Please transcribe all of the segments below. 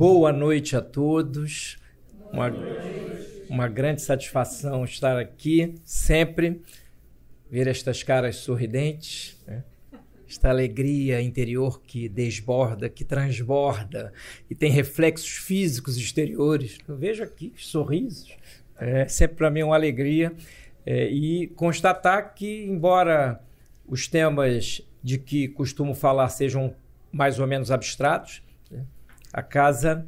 Boa noite a todos. Uma, uma grande satisfação estar aqui, sempre ver estas caras sorridentes, né? esta alegria interior que desborda, que transborda e tem reflexos físicos exteriores. Eu vejo aqui sorrisos. É sempre para mim uma alegria é, e constatar que, embora os temas de que costumo falar sejam mais ou menos abstratos, a casa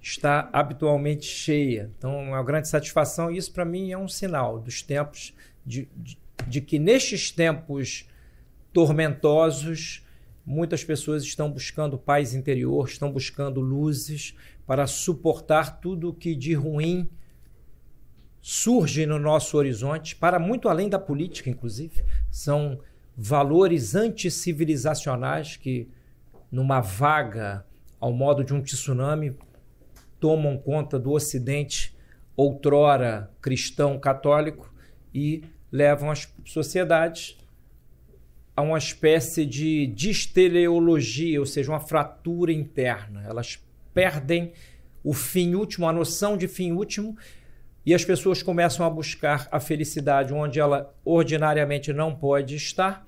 está habitualmente cheia. Então, é uma grande satisfação. Isso, para mim, é um sinal dos tempos, de, de, de, que nestes tempos tormentosos, muitas pessoas estão buscando paz interior, estão buscando luzes para suportar tudo que de ruim surge no nosso horizonte, para muito além da política, inclusive. São valores anticivilizacionais que, numa vaga ao modo de um tsunami, tomam conta do Ocidente, outrora cristão católico, e levam as sociedades a uma espécie de disteleologia, ou seja, uma fratura interna. Elas perdem o fim último, a noção de fim último, e as pessoas começam a buscar a felicidade onde ela ordinariamente não pode estar.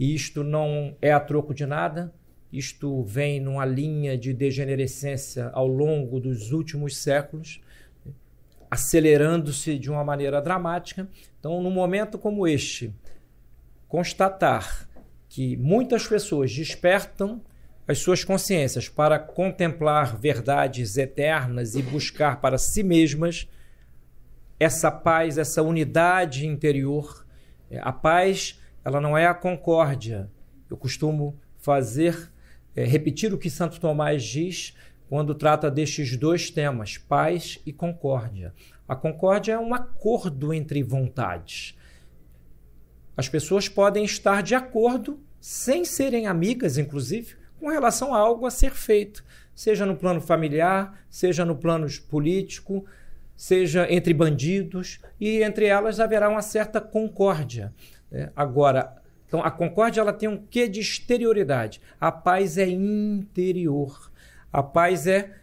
E isto não é a troco de nada, isto vem numa linha de degenerescência ao longo dos últimos séculos, acelerando-se de uma maneira dramática. Então, num momento como este, constatar que muitas pessoas despertam as suas consciências para contemplar verdades eternas e buscar para si mesmas essa paz, essa unidade interior. A paz, ela não é a concórdia. Eu costumo fazer é, repetir o que Santo Tomás diz quando trata destes dois temas, paz e concórdia. A concórdia é um acordo entre vontades. As pessoas podem estar de acordo, sem serem amigas, inclusive, com relação a algo a ser feito, seja no plano familiar, seja no plano político, seja entre bandidos, e entre elas haverá uma certa concórdia. É, agora, então, a concórdia ela tem um quê de exterioridade. A paz é interior. A paz é,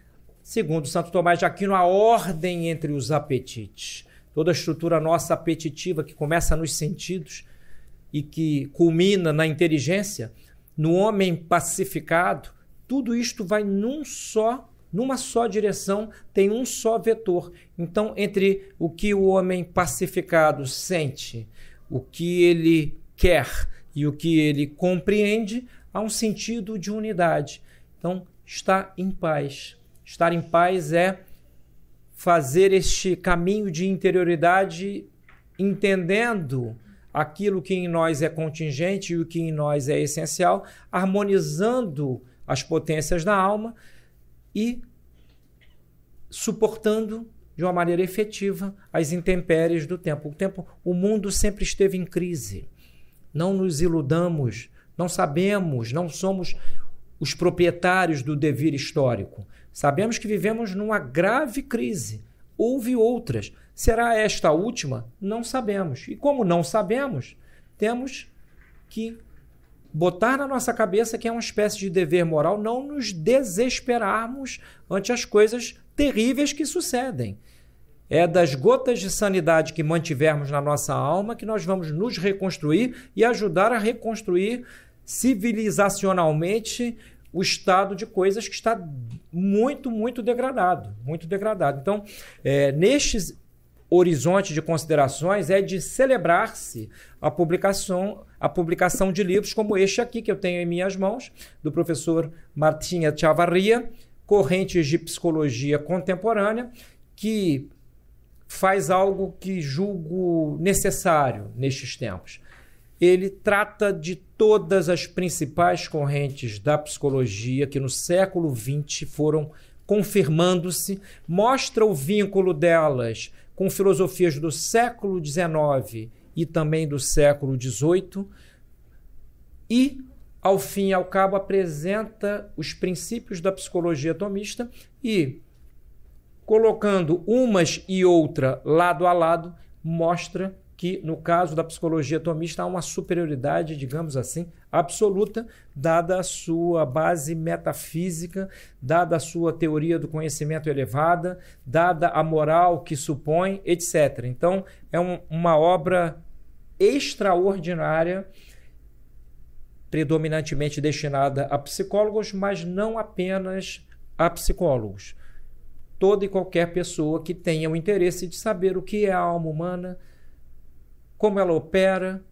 segundo Santo Tomás de Aquino, a ordem entre os apetites. Toda a estrutura nossa apetitiva que começa nos sentidos e que culmina na inteligência, no homem pacificado, tudo isto vai num só numa só direção, tem um só vetor. Então, entre o que o homem pacificado sente, o que ele quer e o que ele compreende, há um sentido de unidade. Então, está em paz. Estar em paz é fazer este caminho de interioridade entendendo aquilo que em nós é contingente e o que em nós é essencial, harmonizando as potências da alma e suportando de uma maneira efetiva as intempéries do tempo. O tempo, o mundo sempre esteve em crise. Não nos iludamos, não sabemos, não somos os proprietários do devir histórico. Sabemos que vivemos numa grave crise. Houve outras. Será esta a última? Não sabemos. E como não sabemos, temos que botar na nossa cabeça que é uma espécie de dever moral não nos desesperarmos ante as coisas terríveis que sucedem. É das gotas de sanidade que mantivermos na nossa alma que nós vamos nos reconstruir e ajudar a reconstruir civilizacionalmente o estado de coisas que está muito, muito degradado. Muito degradado. Então, é, nestes horizonte de considerações é de celebrar-se a publicação, a publicação de livros como este aqui que eu tenho em minhas mãos, do professor Martinha Chavarria, Correntes de Psicologia Contemporânea, que faz algo que julgo necessário nestes tempos. Ele trata de todas as principais correntes da psicologia que no século XX foram confirmando-se, mostra o vínculo delas com filosofias do século XIX e também do século XVIII, e, ao fim e ao cabo, apresenta os princípios da psicologia tomista e colocando umas e outra lado a lado, mostra que, no caso da psicologia tomista, há uma superioridade, digamos assim, absoluta, dada a sua base metafísica, dada a sua teoria do conhecimento elevada, dada a moral que supõe, etc. Então, é um, uma obra extraordinária, predominantemente destinada a psicólogos, mas não apenas a psicólogos toda e qualquer pessoa que tenha o interesse de saber o que é a alma humana, como ela opera,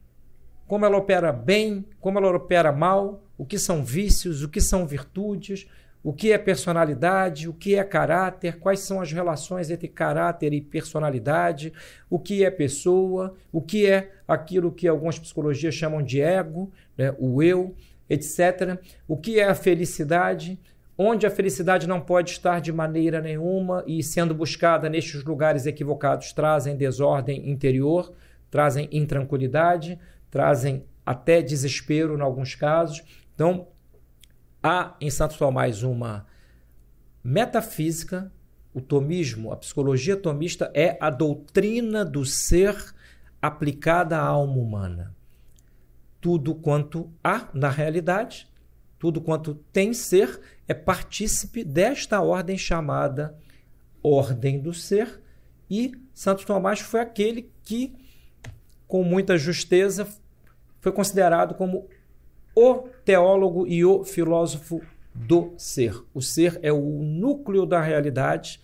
como ela opera bem, como ela opera mal, o que são vícios, o que são virtudes, o que é personalidade, o que é caráter, quais são as relações entre caráter e personalidade, o que é pessoa, o que é aquilo que algumas psicologias chamam de ego, né, o eu, etc. O que é a felicidade, onde a felicidade não pode estar de maneira nenhuma e sendo buscada nestes lugares equivocados trazem desordem interior, trazem intranquilidade, trazem até desespero em alguns casos. Então, há em Santo Tomás uma metafísica, o tomismo, a psicologia tomista é a doutrina do ser aplicada à alma humana. Tudo quanto há na realidade, tudo quanto tem ser é partícipe desta ordem chamada ordem do ser, e Santo Tomás foi aquele que, com muita justeza, foi considerado como o teólogo e o filósofo do ser. O ser é o núcleo da realidade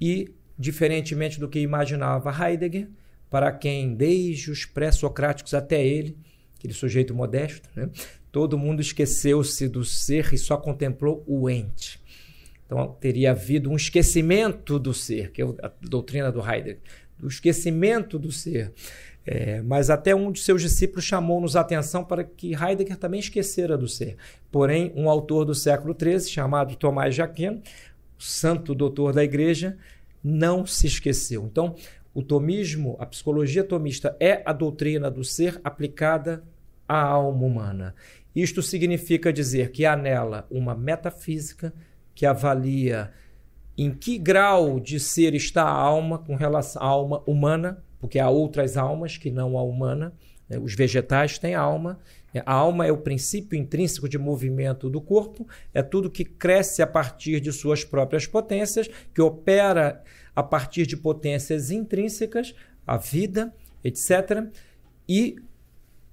e, diferentemente do que imaginava Heidegger, para quem desde os pré-socráticos até ele, aquele sujeito modesto, né, Todo mundo esqueceu-se do ser e só contemplou o ente. Então teria havido um esquecimento do ser, que é a doutrina do Heidegger, do esquecimento do ser. É, mas até um de seus discípulos chamou-nos a atenção para que Heidegger também esquecera do ser. Porém, um autor do século XIII, chamado Tomás de Aquino, santo doutor da igreja, não se esqueceu. Então, o tomismo, a psicologia tomista, é a doutrina do ser aplicada à alma humana. Isto significa dizer que há nela uma metafísica que avalia em que grau de ser está a alma com relação à alma humana, porque há outras almas que não a humana. Né? Os vegetais têm alma. A alma é o princípio intrínseco de movimento do corpo, é tudo que cresce a partir de suas próprias potências, que opera a partir de potências intrínsecas, a vida, etc. E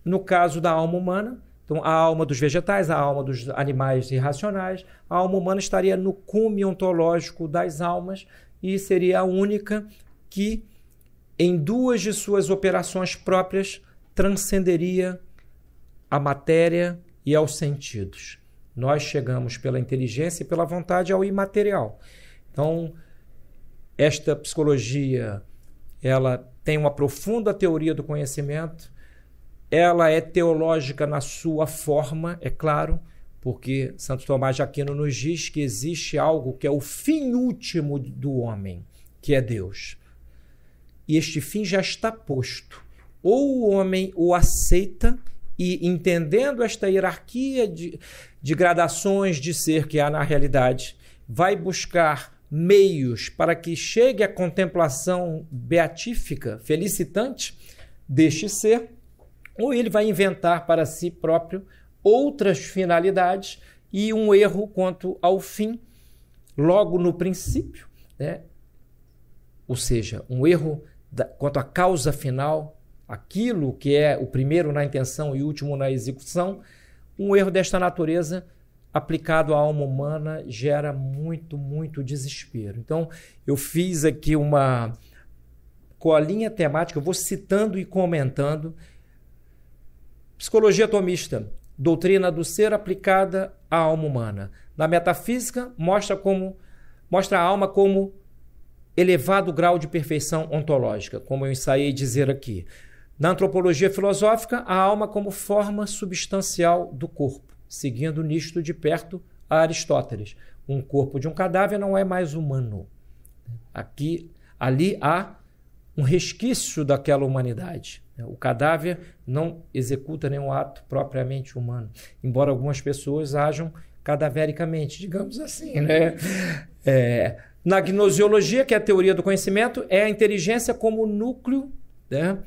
no caso da alma humana, então, a alma dos vegetais, a alma dos animais irracionais, a alma humana estaria no cume ontológico das almas e seria a única que, em duas de suas operações próprias, transcenderia a matéria e aos sentidos. Nós chegamos pela inteligência e pela vontade ao imaterial. Então, esta psicologia ela tem uma profunda teoria do conhecimento ela é teológica na sua forma, é claro, porque Santo Tomás de Aquino nos diz que existe algo que é o fim último do homem, que é Deus. E este fim já está posto. Ou o homem o aceita e, entendendo esta hierarquia de, de gradações de ser que há na realidade, vai buscar meios para que chegue à contemplação beatífica, felicitante deste ser, ou ele vai inventar para si próprio outras finalidades e um erro quanto ao fim, logo no princípio, né? ou seja, um erro da, quanto à causa final, aquilo que é o primeiro na intenção e último na execução, um erro desta natureza aplicado à alma humana gera muito, muito desespero. Então, eu fiz aqui uma colinha temática, eu vou citando e comentando Psicologia atomista, doutrina do ser aplicada à alma humana. Na metafísica, mostra como mostra a alma como elevado grau de perfeição ontológica, como eu ensaiei dizer aqui. Na antropologia filosófica, a alma como forma substancial do corpo, seguindo nisto de perto a Aristóteles. Um corpo de um cadáver não é mais humano. Aqui, ali há um resquício daquela humanidade. O cadáver não executa nenhum ato propriamente humano, embora algumas pessoas hajam cadavericamente, digamos assim. Né? É, na gnosiologia, que é a teoria do conhecimento, é a inteligência como núcleo né,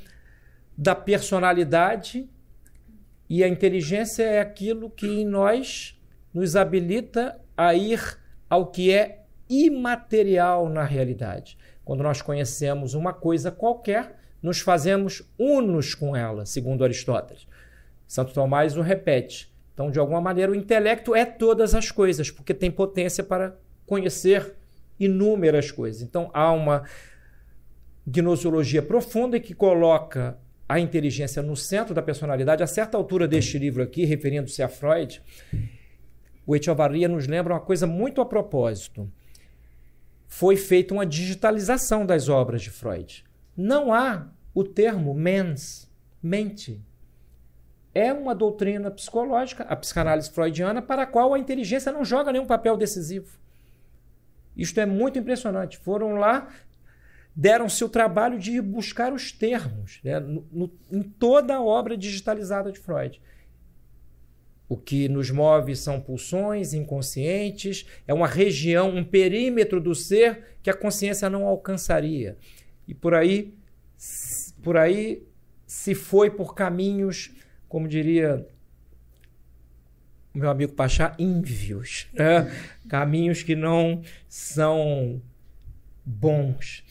da personalidade, e a inteligência é aquilo que em nós nos habilita a ir ao que é imaterial na realidade. Quando nós conhecemos uma coisa qualquer, nos fazemos unos com ela, segundo Aristóteles. Santo Tomás o repete. Então, de alguma maneira, o intelecto é todas as coisas, porque tem potência para conhecer inúmeras coisas. Então, há uma gnosologia profunda que coloca a inteligência no centro da personalidade. A certa altura deste livro aqui, referindo-se a Freud, o Echevarria nos lembra uma coisa muito a propósito foi feita uma digitalização das obras de Freud. Não há o termo mens, mente. É uma doutrina psicológica, a psicanálise freudiana, para a qual a inteligência não joga nenhum papel decisivo. Isto é muito impressionante. Foram lá, deram-se o trabalho de buscar os termos né, no, no, em toda a obra digitalizada de Freud. O que nos move são pulsões inconscientes, é uma região, um perímetro do ser que a consciência não alcançaria. E por aí, por aí se foi por caminhos, como diria meu amigo Pachá, ínvios, né? caminhos que não são bons.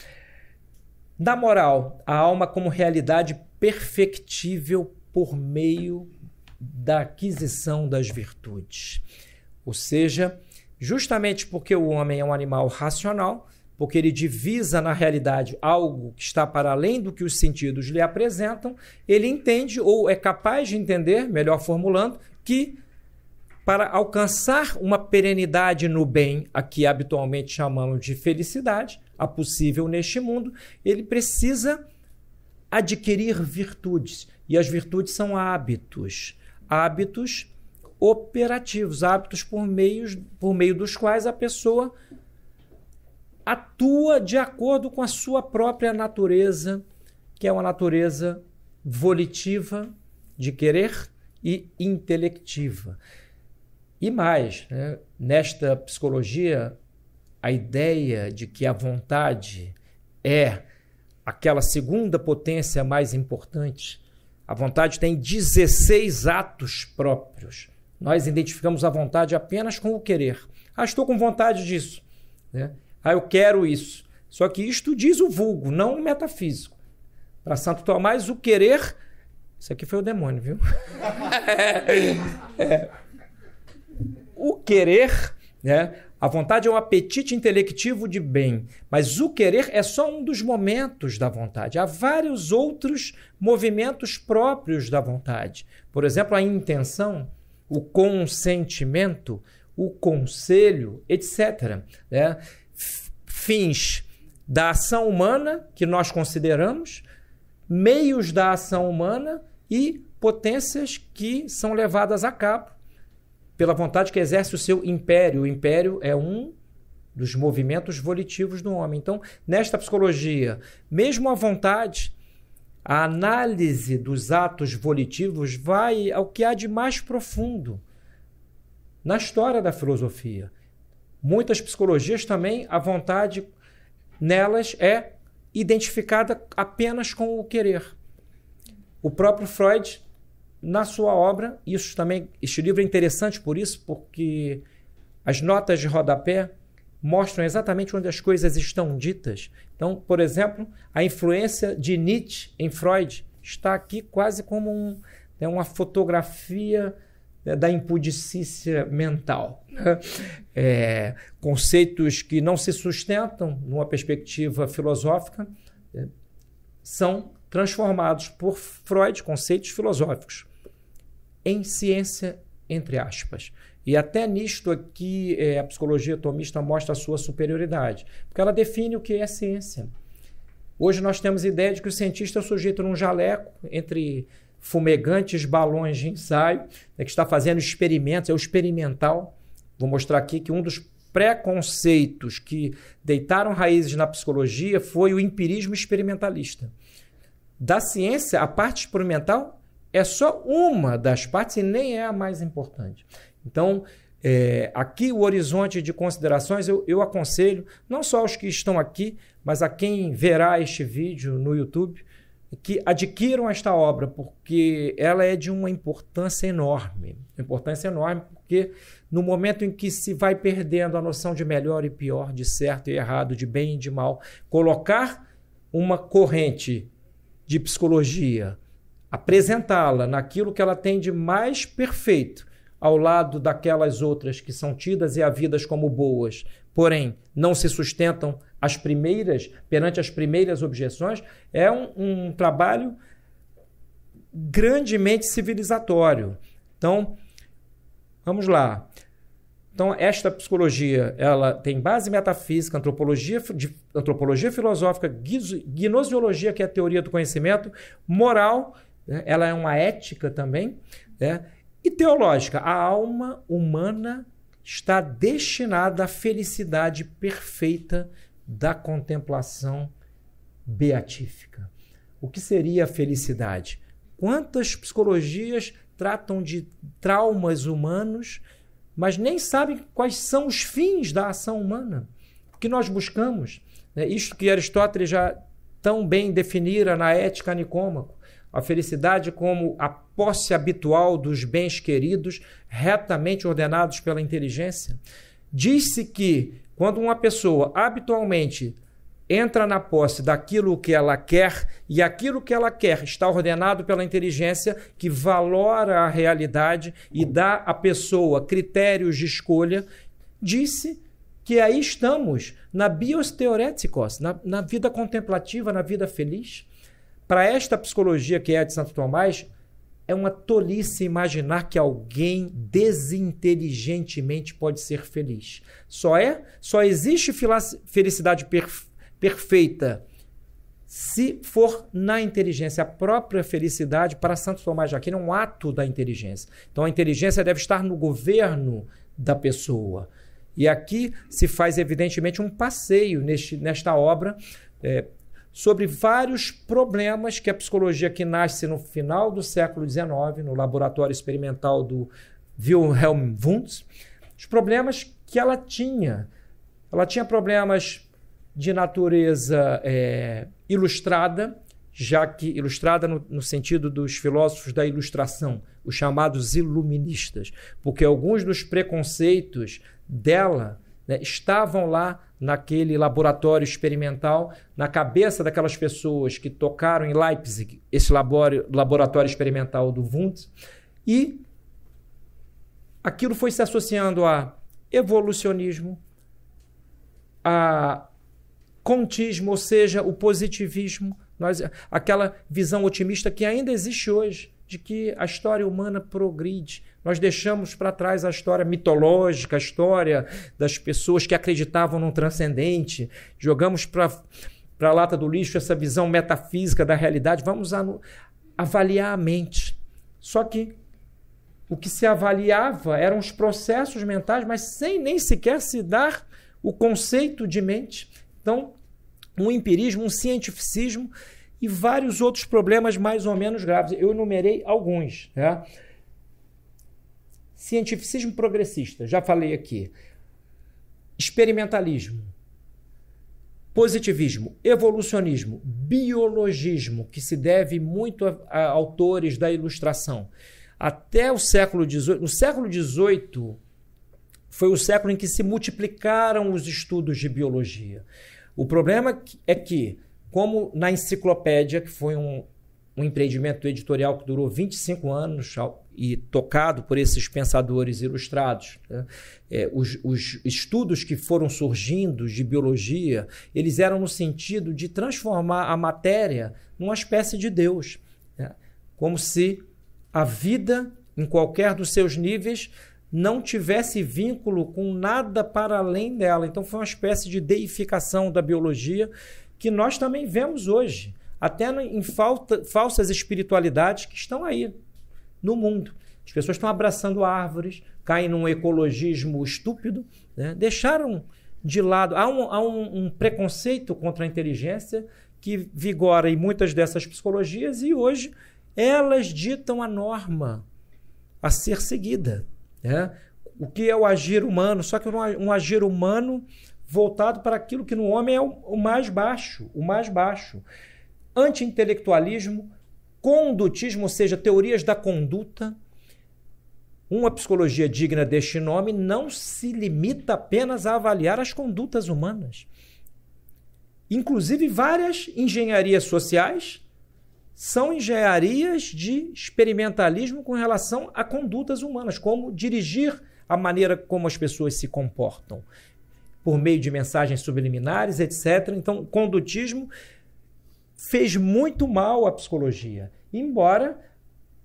Na moral, a alma como realidade perfectível por meio da aquisição das virtudes. Ou seja, justamente porque o homem é um animal racional, porque ele divisa na realidade algo que está para além do que os sentidos lhe apresentam, ele entende ou é capaz de entender, melhor formulando, que para alcançar uma perenidade no bem, a que habitualmente chamamos de felicidade, a possível neste mundo, ele precisa adquirir virtudes. E as virtudes são hábitos hábitos operativos, hábitos por, meios, por meio dos quais a pessoa atua de acordo com a sua própria natureza, que é uma natureza volitiva, de querer e intelectiva. E mais, né? nesta psicologia, a ideia de que a vontade é aquela segunda potência mais importante a vontade tem 16 atos próprios. Nós identificamos a vontade apenas com o querer. Ah, estou com vontade disso. Né? Ah, eu quero isso. Só que isto diz o vulgo, não o metafísico. Para Santo Tomás, o querer. Isso aqui foi o demônio, viu? É. é. O querer, né? A vontade é um apetite intelectivo de bem, mas o querer é só um dos momentos da vontade. Há vários outros movimentos próprios da vontade. Por exemplo, a intenção, o consentimento, o conselho, etc. Né? Fins da ação humana que nós consideramos, meios da ação humana e potências que são levadas a cabo pela vontade que exerce o seu império. O império é um dos movimentos volitivos do homem. Então, nesta psicologia, mesmo a vontade, a análise dos atos volitivos vai ao que há de mais profundo na história da filosofia. Muitas psicologias também, a vontade nelas é identificada apenas com o querer. O próprio Freud na sua obra, isso também, este livro é interessante por isso, porque as notas de rodapé mostram exatamente onde as coisas estão ditas. Então, por exemplo, a influência de Nietzsche em Freud está aqui quase como um, né, uma fotografia né, da impudicícia mental. Né? É, conceitos que não se sustentam numa perspectiva filosófica né, são transformados por Freud, conceitos filosóficos em ciência, entre aspas. E até nisto aqui é, a psicologia tomista mostra a sua superioridade, porque ela define o que é ciência. Hoje nós temos a ideia de que o cientista é sujeito num jaleco entre fumegantes balões de ensaio, né, que está fazendo experimentos, é o experimental. Vou mostrar aqui que um dos preconceitos que deitaram raízes na psicologia foi o empirismo experimentalista. Da ciência, a parte experimental é só uma das partes e nem é a mais importante. Então, é, aqui o horizonte de considerações eu, eu aconselho não só aos que estão aqui, mas a quem verá este vídeo no YouTube, que adquiram esta obra, porque ela é de uma importância enorme. Importância enorme porque no momento em que se vai perdendo a noção de melhor e pior, de certo e errado, de bem e de mal, colocar uma corrente de psicologia apresentá-la naquilo que ela tem de mais perfeito, ao lado daquelas outras que são tidas e havidas como boas, porém não se sustentam as primeiras perante as primeiras objeções, é um, um trabalho grandemente civilizatório. Então, vamos lá. Então, esta psicologia ela tem base metafísica, antropologia, antropologia filosófica, gnosiologia, que é a teoria do conhecimento, moral né? ela é uma ética também, né? e teológica. A alma humana está destinada à felicidade perfeita da contemplação beatífica. O que seria a felicidade? Quantas psicologias tratam de traumas humanos, mas nem sabem quais são os fins da ação humana? O que nós buscamos? Né? Isto que Aristóteles já tão bem definira na Ética Nicômaco a felicidade como a posse habitual dos bens queridos, retamente ordenados pela inteligência? Diz-se que quando uma pessoa habitualmente entra na posse daquilo que ela quer e aquilo que ela quer está ordenado pela inteligência que valora a realidade e dá à pessoa critérios de escolha, disse que aí estamos na bios na, na vida contemplativa, na vida feliz. Para esta psicologia que é a de Santo Tomás, é uma tolice imaginar que alguém desinteligentemente pode ser feliz. Só é, só existe felicidade perfe perfeita se for na inteligência. A própria felicidade, para Santo Tomás de Aquino, é um ato da inteligência. Então a inteligência deve estar no governo da pessoa. E aqui se faz, evidentemente, um passeio neste, nesta obra, é, sobre vários problemas que a psicologia que nasce no final do século XIX, no laboratório experimental do Wilhelm Wundt, os problemas que ela tinha. Ela tinha problemas de natureza é, ilustrada, já que ilustrada no, no, sentido dos filósofos da ilustração, os chamados iluministas, porque alguns dos preconceitos dela né, estavam lá naquele laboratório experimental, na cabeça daquelas pessoas que tocaram em Leipzig esse laboratório experimental do Wundt, e aquilo foi se associando a evolucionismo, a contismo, ou seja, o positivismo, nós, aquela visão otimista que ainda existe hoje, de que a história humana progride, nós deixamos para trás a história mitológica, a história das pessoas que acreditavam no transcendente, jogamos para a lata do lixo essa visão metafísica da realidade. Vamos avaliar a mente. Só que o que se avaliava eram os processos mentais, mas sem nem sequer se dar o conceito de mente. Então, um empirismo, um cientificismo e vários outros problemas mais ou menos graves. Eu enumerei alguns. Né? Cientificismo progressista, já falei aqui. Experimentalismo, positivismo, evolucionismo, biologismo, que se deve muito a, a autores da Ilustração. Até o século XVIII, no século XVIII foi o século em que se multiplicaram os estudos de biologia. O problema é que, como na enciclopédia, que foi um, um empreendimento editorial que durou 25 anos, e tocado por esses pensadores ilustrados. Né? É, os, os, estudos que foram surgindo de biologia, eles eram no sentido de transformar a matéria numa espécie de Deus, né? como se a vida, em qualquer dos seus níveis, não tivesse vínculo com nada para além dela. Então foi uma espécie de deificação da biologia que nós também vemos hoje, até em falta, falsas espiritualidades que estão aí no mundo. As pessoas estão abraçando árvores, caem num ecologismo estúpido, né? deixaram de lado. Há, um, há um, um, preconceito contra a inteligência que vigora em muitas dessas psicologias e hoje elas ditam a norma a ser seguida. Né? O que é o agir humano? Só que um agir humano voltado para aquilo que no homem é o, o mais baixo, o mais baixo. Anti-intelectualismo, condutismo, ou seja, teorias da conduta, uma psicologia digna deste nome não se limita apenas a avaliar as condutas humanas. Inclusive, várias engenharias sociais são engenharias de experimentalismo com relação a condutas humanas, como dirigir a maneira como as pessoas se comportam, por meio de mensagens subliminares, etc. Então, condutismo fez muito mal à psicologia. Embora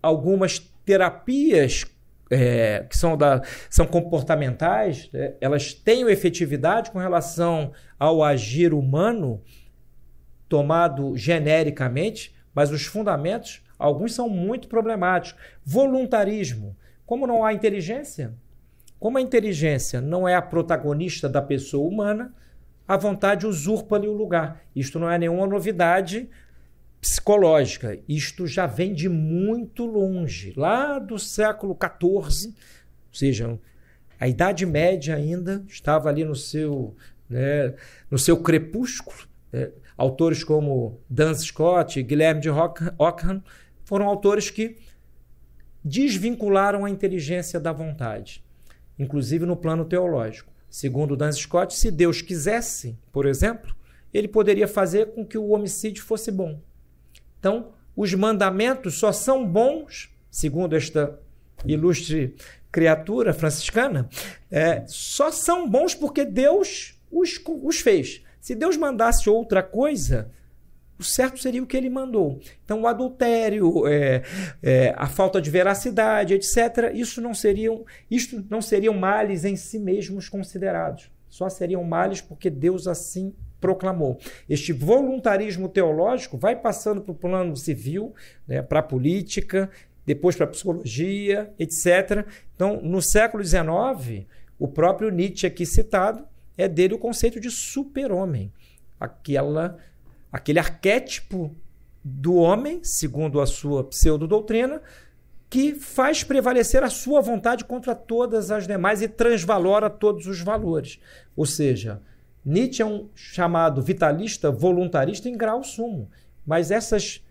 algumas terapias é, que são, da, são comportamentais, né? elas tenham efetividade com relação ao agir humano tomado genericamente, mas os fundamentos, alguns são muito problemáticos. Voluntarismo. Como não há inteligência, como a inteligência não é a protagonista da pessoa humana, a vontade usurpa-lhe o lugar. Isto não é nenhuma novidade psicológica. Isto já vem de muito longe, lá do século XIV, ou seja, a Idade Média ainda estava ali no seu, né, no seu crepúsculo. Né. Autores como Dan Scott e Guilherme de Ockham foram autores que desvincularam a inteligência da vontade, inclusive no plano teológico. Segundo Dan Scott, se Deus quisesse, por exemplo, ele poderia fazer com que o homicídio fosse bom. Então, os mandamentos só são bons, segundo esta ilustre criatura franciscana, é, só são bons porque Deus os, os fez. Se Deus mandasse outra coisa, o certo seria o que ele mandou. Então, o adultério, é, é, a falta de veracidade, etc., isso não seriam, isto não seriam males em si mesmos considerados. Só seriam males porque Deus assim proclamou. Este voluntarismo teológico vai passando para o plano civil, né, para a política, depois para a psicologia, etc. Então, no século XIX, o próprio Nietzsche aqui citado é dele o conceito de super-homem, aquela aquele arquétipo do homem, segundo a sua pseudo-doutrina, que faz prevalecer a sua vontade contra todas as demais e transvalora todos os valores. Ou seja, Nietzsche é um chamado vitalista voluntarista em grau sumo, mas essas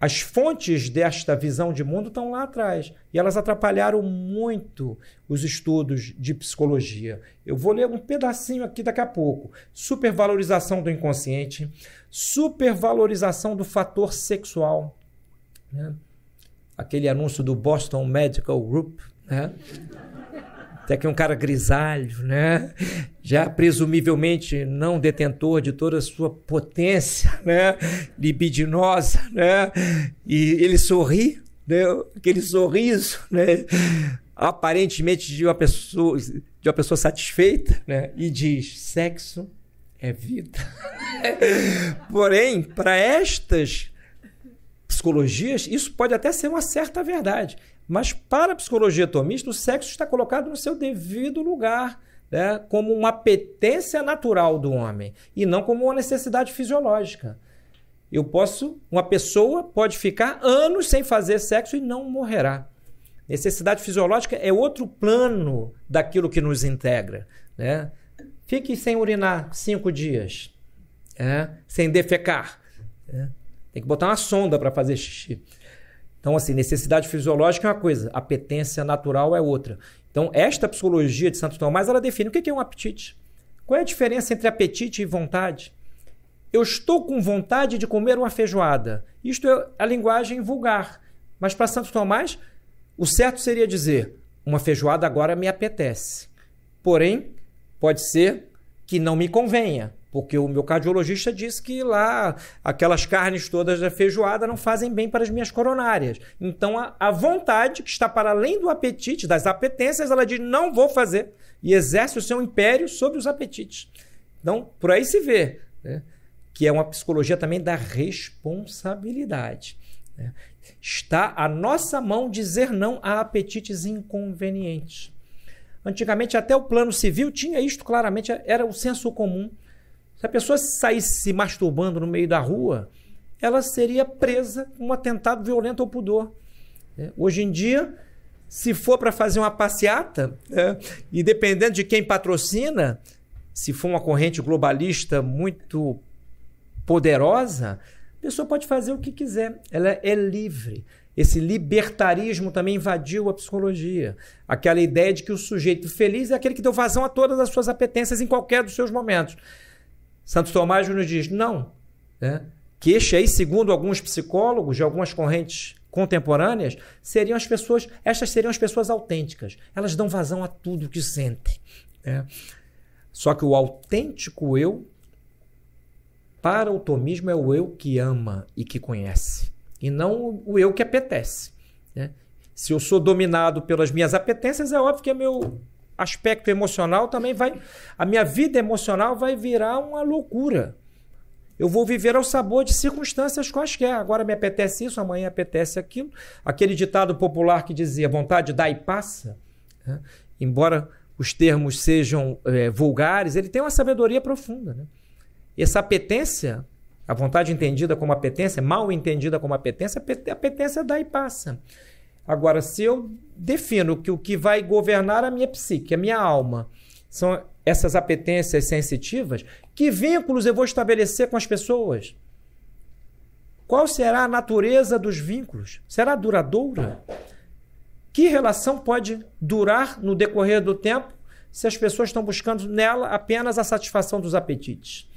as fontes desta visão de mundo estão lá atrás e elas atrapalharam muito os estudos de psicologia. Eu vou ler um pedacinho aqui daqui a pouco. Supervalorização do inconsciente, supervalorização do fator sexual, né? aquele anúncio do Boston Medical Group, né? Até que um cara grisalho, né? Já presumivelmente não detentor de toda a sua potência, né? Libidinosa, né? E ele sorri, né? aquele sorriso, né? Aparentemente de uma pessoa, de uma pessoa satisfeita, né? E diz: sexo é vida. Porém, para estas psicologias, isso pode até ser uma certa verdade. Mas para a psicologia tomista, o sexo está colocado no seu devido lugar, né? como uma apetência natural do homem, e não como uma necessidade fisiológica. Eu posso, uma pessoa pode ficar anos sem fazer sexo e não morrerá. Necessidade fisiológica é outro plano daquilo que nos integra. Né? Fique sem urinar cinco dias, é? sem defecar. É? Tem que botar uma sonda para fazer xixi. Então, assim, necessidade fisiológica é uma coisa, apetência natural é outra. Então, esta psicologia de Santo Tomás, ela define o que é um apetite. Qual é a diferença entre apetite e vontade? Eu estou com vontade de comer uma feijoada. Isto é a linguagem vulgar. Mas para Santo Tomás, o certo seria dizer: uma feijoada agora me apetece. Porém, pode ser que não me convenha. Porque o meu cardiologista disse que lá aquelas carnes todas da feijoada não fazem bem para as minhas coronárias. Então a, a vontade, que está para além do apetite, das apetências, ela diz: não vou fazer. E exerce o seu império sobre os apetites. Então, por aí se vê né? que é uma psicologia também da responsabilidade. Né? Está a nossa mão dizer não a apetites inconvenientes. Antigamente, até o plano civil tinha isto claramente, era o senso comum se a pessoa saísse se masturbando no meio da rua, ela seria presa com um atentado violento ao pudor. É. Hoje em dia, se for para fazer uma passeata, é, e dependendo de quem patrocina, se for uma corrente globalista muito poderosa, a pessoa pode fazer o que quiser, ela é livre. Esse libertarismo também invadiu a psicologia. Aquela ideia de que o sujeito feliz é aquele que deu vazão a todas as suas apetências em qualquer dos seus momentos. Santo Tomás nos diz: não. Né? Que este aí, segundo alguns psicólogos de algumas correntes contemporâneas, seriam as pessoas, estas seriam as pessoas autênticas. Elas dão vazão a tudo que sentem. Né? Só que o autêntico eu, para o tomismo, é o eu que ama e que conhece, e não o eu que apetece. Né? Se eu sou dominado pelas minhas apetências, é óbvio que é meu aspecto emocional também vai. A minha vida emocional vai virar uma loucura. Eu vou viver ao sabor de circunstâncias quaisquer. Agora me apetece isso, amanhã apetece aquilo. Aquele ditado popular que dizia: vontade dá e passa. Né? Embora os termos sejam é, vulgares, ele tem uma sabedoria profunda. Né? essa apetência, a vontade entendida como apetência, mal entendida como apetência, a apetência dá e passa. Agora, se eu defino que o que vai governar a minha psique, a minha alma, são essas apetências sensitivas, que vínculos eu vou estabelecer com as pessoas? Qual será a natureza dos vínculos? Será duradoura? Que relação pode durar no decorrer do tempo se as pessoas estão buscando nela apenas a satisfação dos apetites?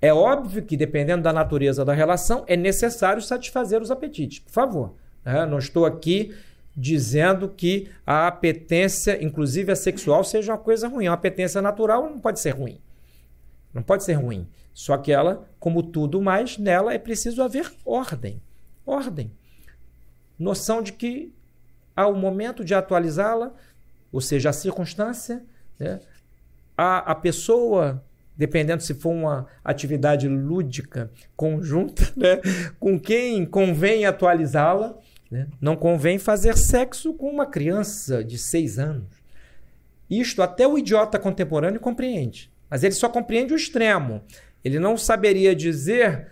É óbvio que, dependendo da natureza da relação, é necessário satisfazer os apetites. Por favor. Né? Não estou aqui dizendo que a apetência, inclusive a sexual, seja uma coisa ruim. A apetência natural não pode ser ruim. Não pode ser ruim. Só que ela, como tudo mais, nela é preciso haver ordem. Ordem. Noção de que há o momento de atualizá-la, ou seja, a circunstância, né? a, a pessoa, dependendo se for uma atividade lúdica conjunta, né? com quem convém atualizá-la, né? Não convém fazer sexo com uma criança de seis anos. Isto até o idiota contemporâneo compreende. Mas ele só compreende o extremo. Ele não saberia dizer,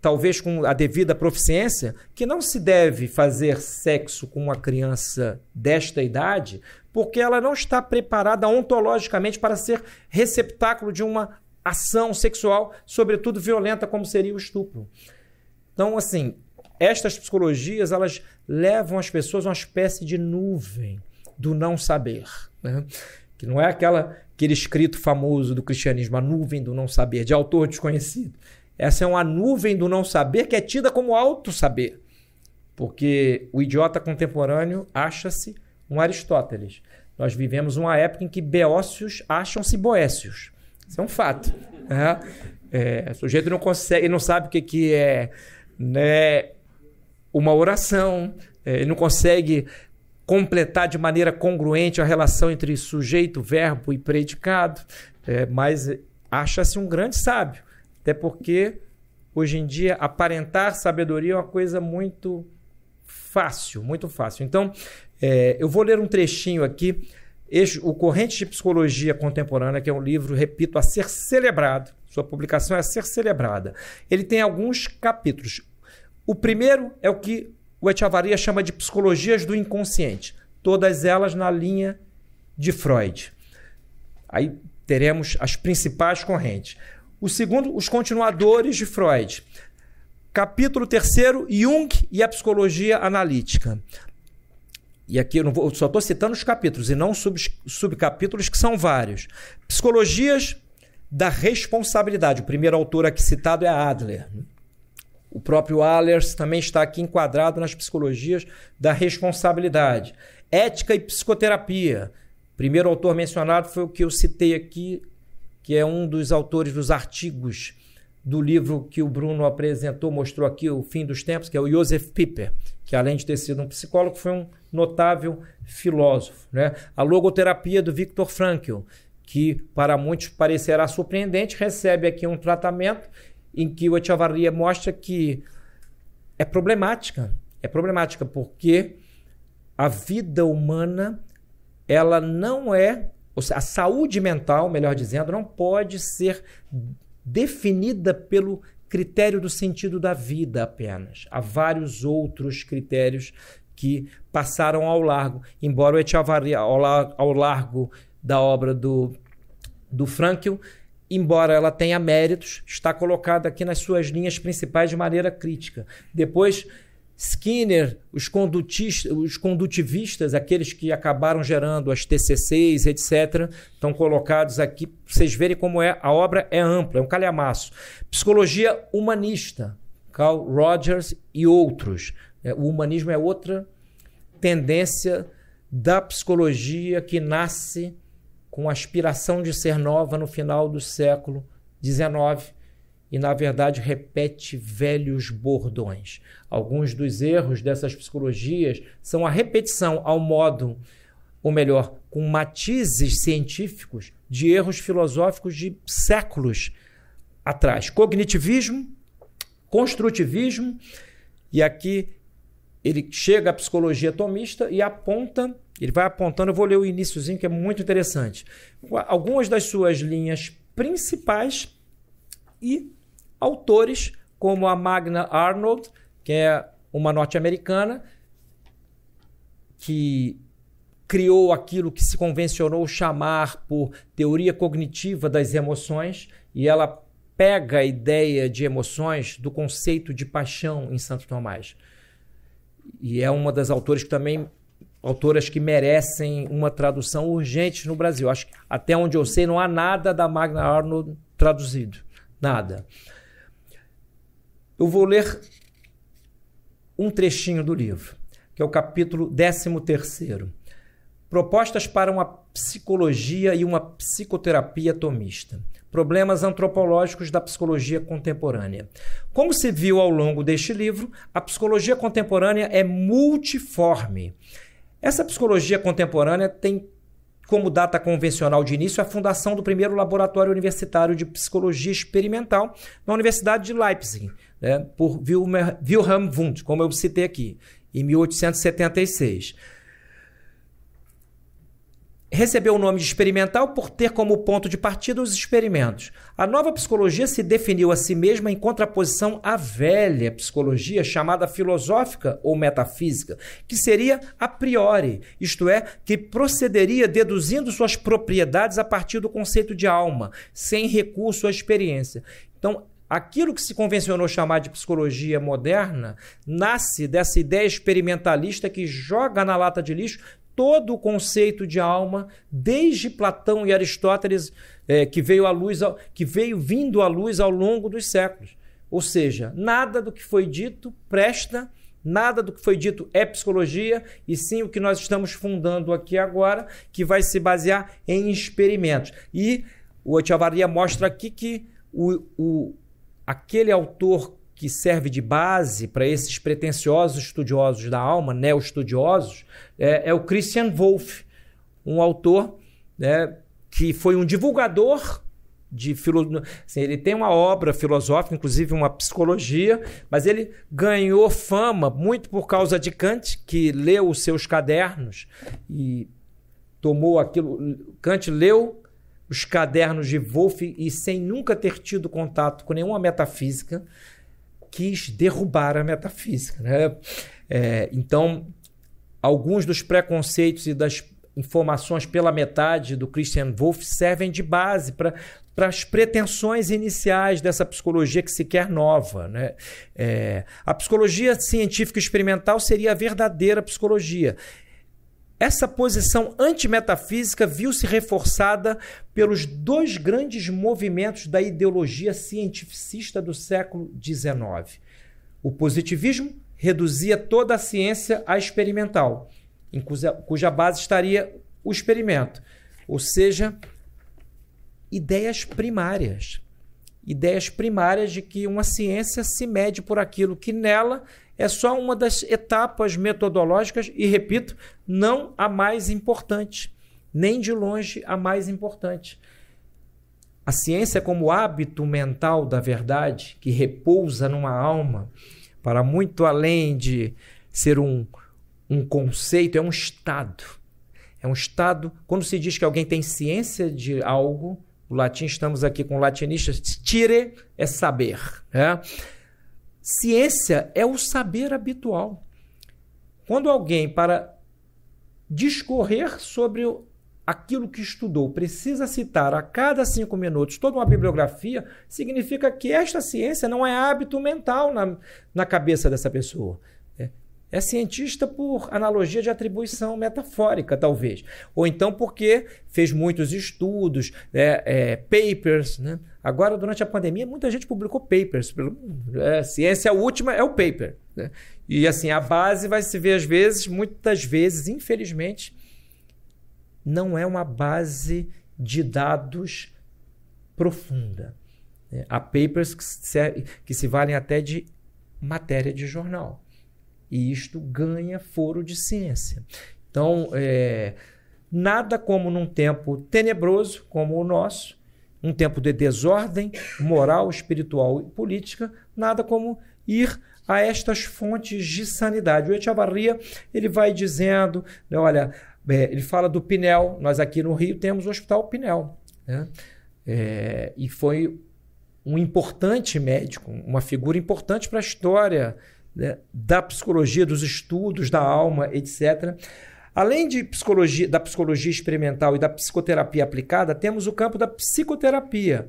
talvez com a devida proficiência, que não se deve fazer sexo com uma criança desta idade, porque ela não está preparada ontologicamente para ser receptáculo de uma ação sexual, sobretudo violenta, como seria o estupro. Então, assim, estas psicologias elas levam as pessoas a uma espécie de nuvem do não saber, né? que não é aquela aquele escrito famoso do cristianismo, a nuvem do não saber, de autor desconhecido. Essa é uma nuvem do não saber que é tida como alto saber, porque o idiota contemporâneo acha-se um Aristóteles. Nós vivemos uma época em que Beócios acham-se Boécios. Isso é um fato. Né? É, o sujeito não consegue, não sabe o que, que é né, uma oração, é, ele não consegue completar de maneira congruente a relação entre sujeito, verbo e predicado, é, mas acha-se um grande sábio, até porque hoje em dia aparentar sabedoria é uma coisa muito fácil, muito fácil. Então, é, eu vou ler um trechinho aqui, este, o Corrente de Psicologia Contemporânea, que é um livro, repito, a ser celebrado, sua publicação é a ser celebrada. Ele tem alguns capítulos. O primeiro é o que o Echavaria chama de psicologias do inconsciente, todas elas na linha de Freud. Aí teremos as principais correntes. O segundo, os continuadores de Freud. Capítulo terceiro, Jung e a psicologia analítica. E aqui eu, vou, eu só estou citando os capítulos e não sub, subcapítulos, que são vários. Psicologias da responsabilidade. O primeiro autor aqui citado é Adler. Né? O próprio Allers também está aqui enquadrado nas psicologias da responsabilidade. Ética e psicoterapia. Primeiro autor mencionado foi o que eu citei aqui, que é um dos autores dos artigos do livro que o Bruno apresentou, mostrou aqui, O Fim dos Tempos, que é o Joseph Piper, que além de ter sido um psicólogo, foi um notável filósofo. Né? A logoterapia do Viktor Frankl, que para muitos parecerá surpreendente, recebe aqui um tratamento em que o Echevarria mostra que é problemática. É problemática porque a vida humana ela não é, ou seja, a saúde mental, melhor dizendo, não pode ser definida pelo critério do sentido da vida apenas. Há vários outros critérios que passaram ao largo, embora o Echevarria ao, largo da obra do, do Frankl embora ela tenha méritos, está colocada aqui nas suas linhas principais de maneira crítica. Depois, Skinner, os, condutistas, os condutivistas, aqueles que acabaram gerando as TCCs, etc., estão colocados aqui vocês verem como é a obra é ampla, é um calhamaço. Psicologia humanista, Carl Rogers e outros. É, o humanismo é outra tendência da psicologia que nasce com aspiração de ser nova no final do século XIX e, na verdade, repete velhos bordões. Alguns dos erros dessas psicologias são a repetição ao modo, ou melhor, com matizes científicos de erros filosóficos de séculos atrás. Cognitivismo, construtivismo, e aqui ele chega à psicologia tomista e aponta, ele vai apontando, eu vou ler o iníciozinho que é muito interessante. Algumas das suas linhas principais e autores como a Magna Arnold, que é uma norte-americana que criou aquilo que se convencionou chamar por teoria cognitiva das emoções, e ela pega a ideia de emoções do conceito de paixão em Santo Tomás. E é uma das autoras que também autoras que merecem uma tradução urgente no Brasil. Acho que até onde eu sei não há nada da Magna Arno traduzido, nada. Eu vou ler um trechinho do livro, que é o capítulo 13 terceiro. Propostas para uma psicologia e uma psicoterapia tomista. Problemas antropológicos da psicologia contemporânea. Como se viu ao longo deste livro, a psicologia contemporânea é multiforme. Essa psicologia contemporânea tem como data convencional de início a fundação do primeiro laboratório universitário de psicologia experimental na Universidade de Leipzig, né, por Wilhelm Wundt, como eu citei aqui, em 1876 recebeu o nome de experimental por ter como ponto de partida os experimentos. A nova psicologia se definiu a si mesma em contraposição à velha psicologia chamada filosófica ou metafísica, que seria a priori, isto é, que procederia deduzindo suas propriedades a partir do conceito de alma, sem recurso à experiência. Então, aquilo que se convencionou chamar de psicologia moderna nasce dessa ideia experimentalista que joga na lata de lixo todo o conceito de alma, desde Platão e Aristóteles, é, que veio à luz, que veio vindo à luz ao longo dos séculos. Ou seja, nada do que foi dito presta, nada do que foi dito é psicologia, e sim o que nós estamos fundando aqui agora, que vai se basear em experimentos. E o Echevarria mostra aqui que o, o, aquele autor que serve de base para esses pretensiosos estudiosos da alma, neo-estudiosos, é, é, o Christian Wolff, um autor né, que foi um divulgador de filosofia Assim, ele tem uma obra filosófica, inclusive uma psicologia, mas ele ganhou fama muito por causa de Kant, que leu os seus cadernos e tomou aquilo. Kant leu os cadernos de Wolff e sem nunca ter tido contato com nenhuma metafísica, quis derrubar a metafísica. Né? É, então, alguns dos preconceitos e das informações pela metade do Christian Wolff servem de base para para as pretensões iniciais dessa psicologia que se quer nova. Né? É, a psicologia científica experimental seria a verdadeira psicologia. Essa posição antimetafísica viu-se reforçada pelos dois grandes movimentos da ideologia cientificista do século XIX. O positivismo reduzia toda a ciência à experimental, em cuja, cuja base estaria o experimento, ou seja, ideias primárias. Ideias primárias de que uma ciência se mede por aquilo que nela é só uma das etapas metodológicas e, repito, não a mais importante, nem de longe a mais importante. A ciência, é como hábito mental da verdade, que repousa numa alma, para muito além de ser um, um conceito, é um estado. É um estado. Quando se diz que alguém tem ciência de algo, o latim, estamos aqui com latinista, tire é saber. Né? Ciência é o saber habitual. Quando alguém, para discorrer sobre aquilo que estudou, precisa citar a cada cinco minutos toda uma bibliografia, significa que esta ciência não é hábito mental na, na cabeça dessa pessoa. É cientista por analogia de atribuição metafórica, talvez. Ou então porque fez muitos estudos, né, é, papers. Né? Agora, durante a pandemia, muita gente publicou papers. Né. É, ciência última é o paper. Né? E assim, a base vai se ver às vezes, muitas vezes, infelizmente, não é uma base de dados profunda. Né. Há papers que se, que se valem até de matéria de jornal. E isto ganha foro de ciência. Então, é, nada como num tempo tenebroso como o nosso, um tempo de desordem moral, espiritual e política, nada como ir a estas fontes de sanidade. O Echavarria, ele vai dizendo, né, olha, é, ele fala do Pinel, nós aqui no Rio temos o Hospital Pinel, né? É, e foi um importante médico, uma figura importante para a história né, da psicologia, dos estudos da alma, etc. Além de psicologia, da psicologia experimental e da psicoterapia aplicada, temos o campo da psicoterapia.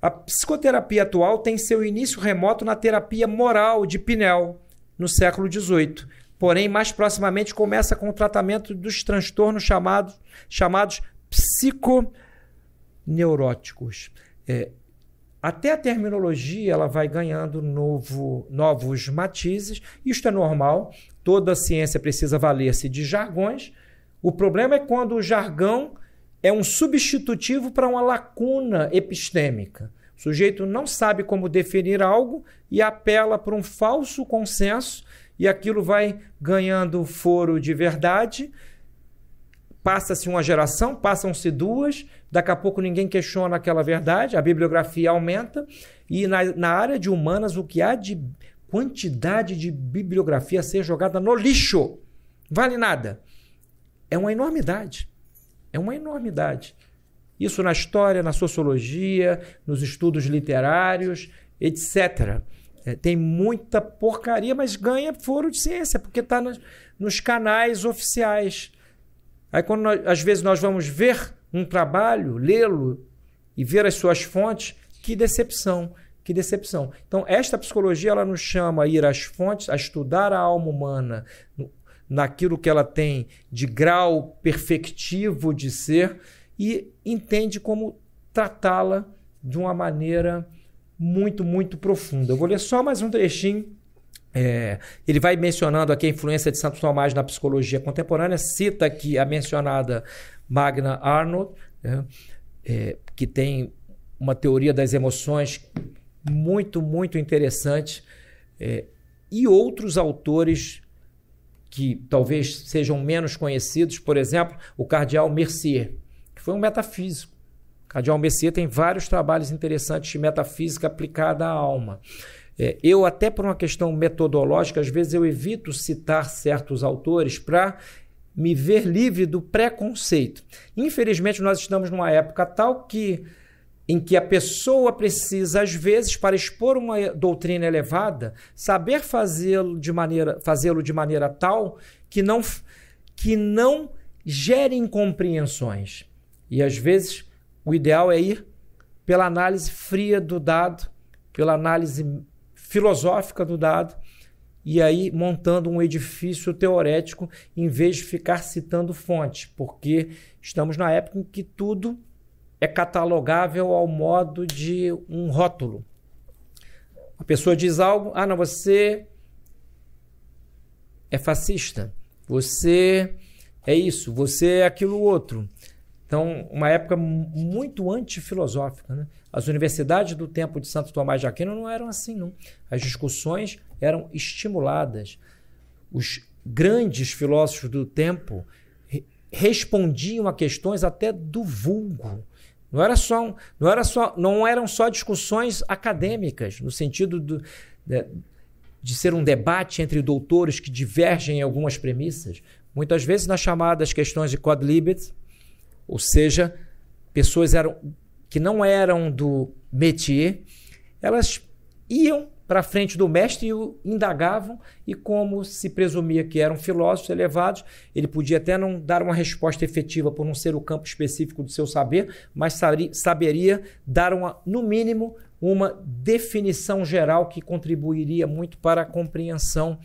A psicoterapia atual tem seu início remoto na terapia moral de Pinel, no século XVIII. Porém, mais proximamente começa com o tratamento dos transtornos chamados, chamados psiconeuróticos. É, até a terminologia ela vai ganhando novo, novos matizes. Isto é normal, toda ciência precisa valer-se de jargões. O problema é quando o jargão é um substitutivo para uma lacuna epistêmica. O sujeito não sabe como definir algo e apela para um falso consenso, e aquilo vai ganhando foro de verdade Passa-se uma geração, passam-se duas, daqui a pouco ninguém questiona aquela verdade, a bibliografia aumenta, e na, na área de humanas, o que há de quantidade de bibliografia a ser jogada no lixo? Vale nada. É uma enormidade. É uma enormidade. Isso na história, na sociologia, nos estudos literários, etc. É, tem muita porcaria, mas ganha foro de ciência, porque está nos, nos canais oficiais. Aí, quando nós, às vezes nós vamos ver um trabalho, lê-lo e ver as suas fontes, que decepção, que decepção. Então, esta psicologia ela nos chama a ir às fontes, a estudar a alma humana naquilo que ela tem de grau perfectivo de ser e entende como tratá-la de uma maneira muito, muito profunda. Eu vou ler só mais um trechinho é, ele vai mencionando aqui a influência de Santo Tomás na psicologia contemporânea, cita aqui a mencionada Magna Arnold, né? é, que tem uma teoria das emoções muito, muito interessante, é, e outros autores que talvez sejam menos conhecidos, por exemplo, o Cardeal Mercier, que foi um metafísico. O Cardeal Mercier tem vários trabalhos interessantes de metafísica aplicada à alma. É, eu, até por uma questão metodológica, às vezes eu evito citar certos autores para me ver livre do preconceito. Infelizmente, nós estamos numa época tal que em que a pessoa precisa, às vezes, para expor uma doutrina elevada, saber fazê-lo de maneira, fazê-lo de maneira tal que não, que não gere incompreensões. E às vezes o ideal é ir pela análise fria do dado, pela análise filosófica do dado e aí montando um edifício teorético em vez de ficar citando fontes, porque estamos na época em que tudo é catalogável ao modo de um rótulo. A pessoa diz algo, ah, não, você é fascista, você é isso, você é aquilo outro. Então, uma época muito antifilosófica, né? As universidades do tempo de Santo Tomás de Aquino não eram assim, não. As discussões eram estimuladas. Os grandes filósofos do tempo respondiam a questões até do vulgo. Não era só, não era só, não eram só discussões acadêmicas no sentido do, de, né, de ser um debate entre doutores que divergem em algumas premissas. Muitas vezes nas chamadas questões de libet, ou seja, pessoas eram que não eram do métier, elas iam para frente do mestre e o indagavam, e como se presumia que eram filósofos elevados, ele podia até não dar uma resposta efetiva por não ser o campo específico do seu saber, mas saberia dar uma, no mínimo, uma definição geral que contribuiria muito para a compreensão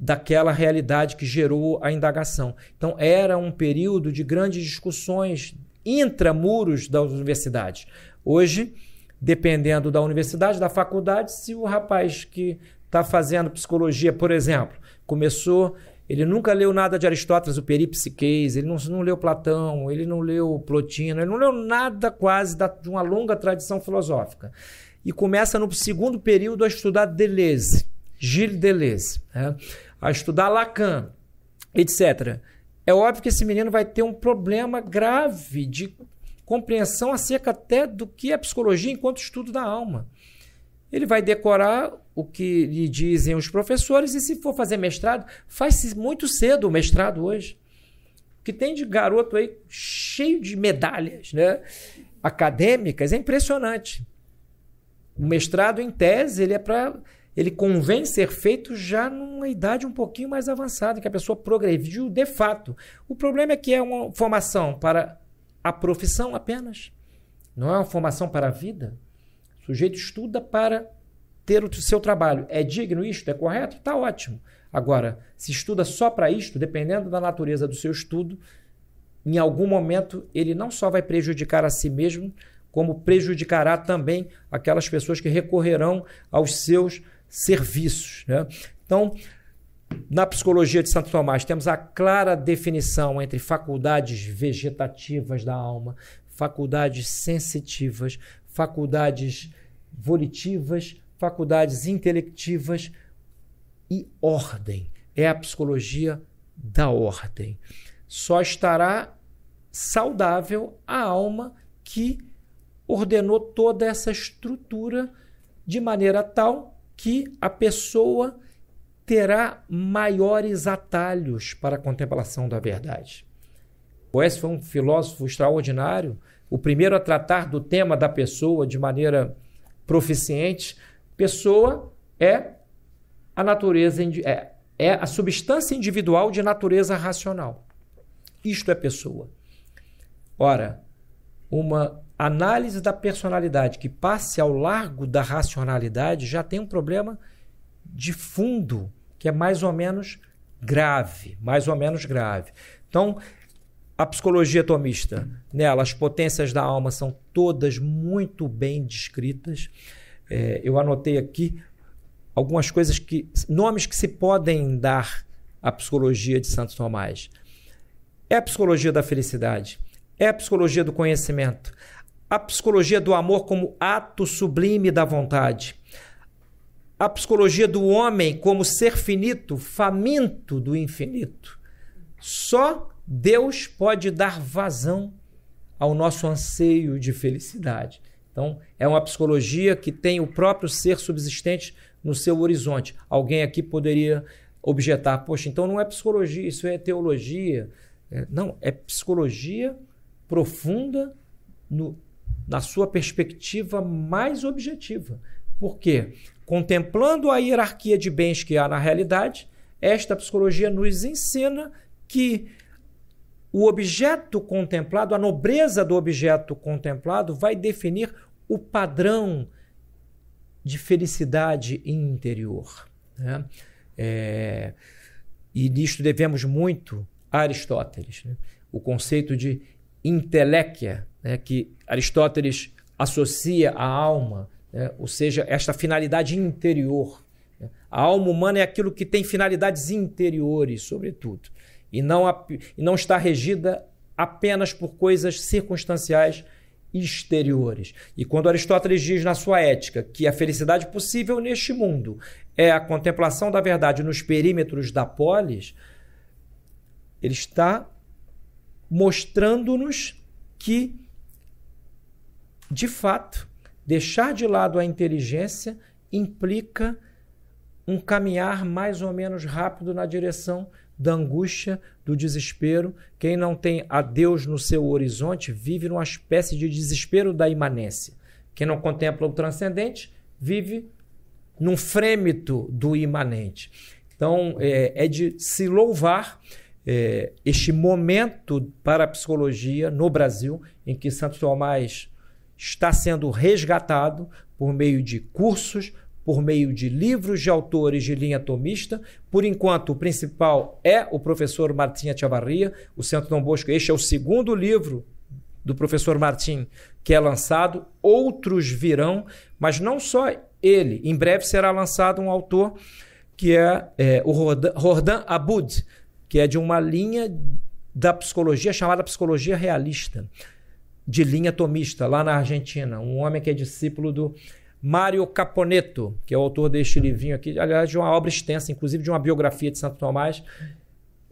daquela realidade que gerou a indagação. Então era um período de grandes discussões intramuros das universidades. Hoje, dependendo da universidade, da faculdade, se o rapaz que está fazendo psicologia, por exemplo, começou ele nunca leu nada de Aristóteles, o Peripsiquês, ele não, não, leu Platão, ele não leu Plotino, ele não leu nada quase da, de uma longa tradição filosófica. E começa no segundo período a estudar Deleuze, Gilles Deleuze, né? a estudar Lacan, etc. É óbvio que esse menino vai ter um problema grave de compreensão acerca até do que é psicologia enquanto estudo da alma. Ele vai decorar o que lhe dizem os professores e se for fazer mestrado, faz-se muito cedo o mestrado hoje. O que tem de garoto aí cheio de medalhas, né? acadêmicas, é impressionante. O mestrado em tese, ele é para ele convém ser feito já numa idade um pouquinho mais avançada, em que a pessoa progrediu de fato. O problema é que é uma formação para a profissão apenas, não é uma formação para a vida. O sujeito estuda para ter o seu trabalho. É digno isto? É correto? Está ótimo. Agora, se estuda só para isto, dependendo da natureza do seu estudo, em algum momento ele não só vai prejudicar a si mesmo, como prejudicará também aquelas pessoas que recorrerão aos seus serviços. Né? Então, na psicologia de Santo Tomás, temos a clara definição entre faculdades vegetativas da alma, faculdades sensitivas, faculdades volitivas, faculdades intelectivas e ordem. É a psicologia da ordem. Só estará saudável a alma que ordenou toda essa estrutura de maneira tal que a pessoa terá maiores atalhos para a contemplação da verdade. Boécio foi um filósofo extraordinário, o primeiro a tratar do tema da pessoa de maneira proficiente. Pessoa é a natureza é, é a substância individual de natureza racional. Isto é pessoa. Ora, uma análise da personalidade que passe ao largo da racionalidade já tem um problema de fundo, que é mais ou menos grave, mais ou menos grave. Então, a psicologia tomista, nela, as potências da alma são todas muito bem descritas. É, eu anotei aqui algumas coisas que. nomes que se podem dar à psicologia de Santo Tomás. É a psicologia da felicidade, é a psicologia do conhecimento a psicologia do amor como ato sublime da vontade, a psicologia do homem como ser finito, faminto do infinito. Só Deus pode dar vazão ao nosso anseio de felicidade. Então, é uma psicologia que tem o próprio ser subsistente no seu horizonte. Alguém aqui poderia objetar: poxa, então não é psicologia, isso é teologia. É, não, é psicologia profunda no na sua perspectiva mais objetiva. Por quê? Contemplando a hierarquia de bens que há na realidade, esta psicologia nos ensina que o objeto contemplado, a nobreza do objeto contemplado, vai definir o padrão de felicidade interior. Né? É, e nisto devemos muito a Aristóteles, né? o conceito de intelequia, né, que Aristóteles associa à alma, né, ou seja, esta finalidade interior. Né? A alma humana é aquilo que tem finalidades interiores, sobretudo, e não, a, e não está regida apenas por coisas circunstanciais exteriores. E quando Aristóteles diz na sua ética que a felicidade possível neste mundo é a contemplação da verdade nos perímetros da polis, ele está mostrando-nos que, de fato, deixar de lado a inteligência implica um caminhar mais ou menos rápido na direção da angústia, do desespero. Quem não tem a Deus no seu horizonte vive numa espécie de desespero da imanência. Quem não contempla o transcendente vive num frêmito do imanente. Então, é, é de se louvar é, este momento para a psicologia no Brasil, em que Santo Tomás está sendo resgatado por meio de cursos, por meio de livros de autores de linha tomista. Por enquanto, o principal é o professor Martim Chavarria, o Santo Dom Bosco. Este é o segundo livro do professor Martim que é lançado. Outros virão, mas não só ele. Em breve será lançado um autor que é, é o Rordan Abud, que é de uma linha da psicologia chamada psicologia realista, de linha tomista, lá na Argentina. Um homem que é discípulo do Mário Caponeto, que é o autor deste livrinho aqui, aliás, de uma obra extensa, inclusive de uma biografia de Santo Tomás,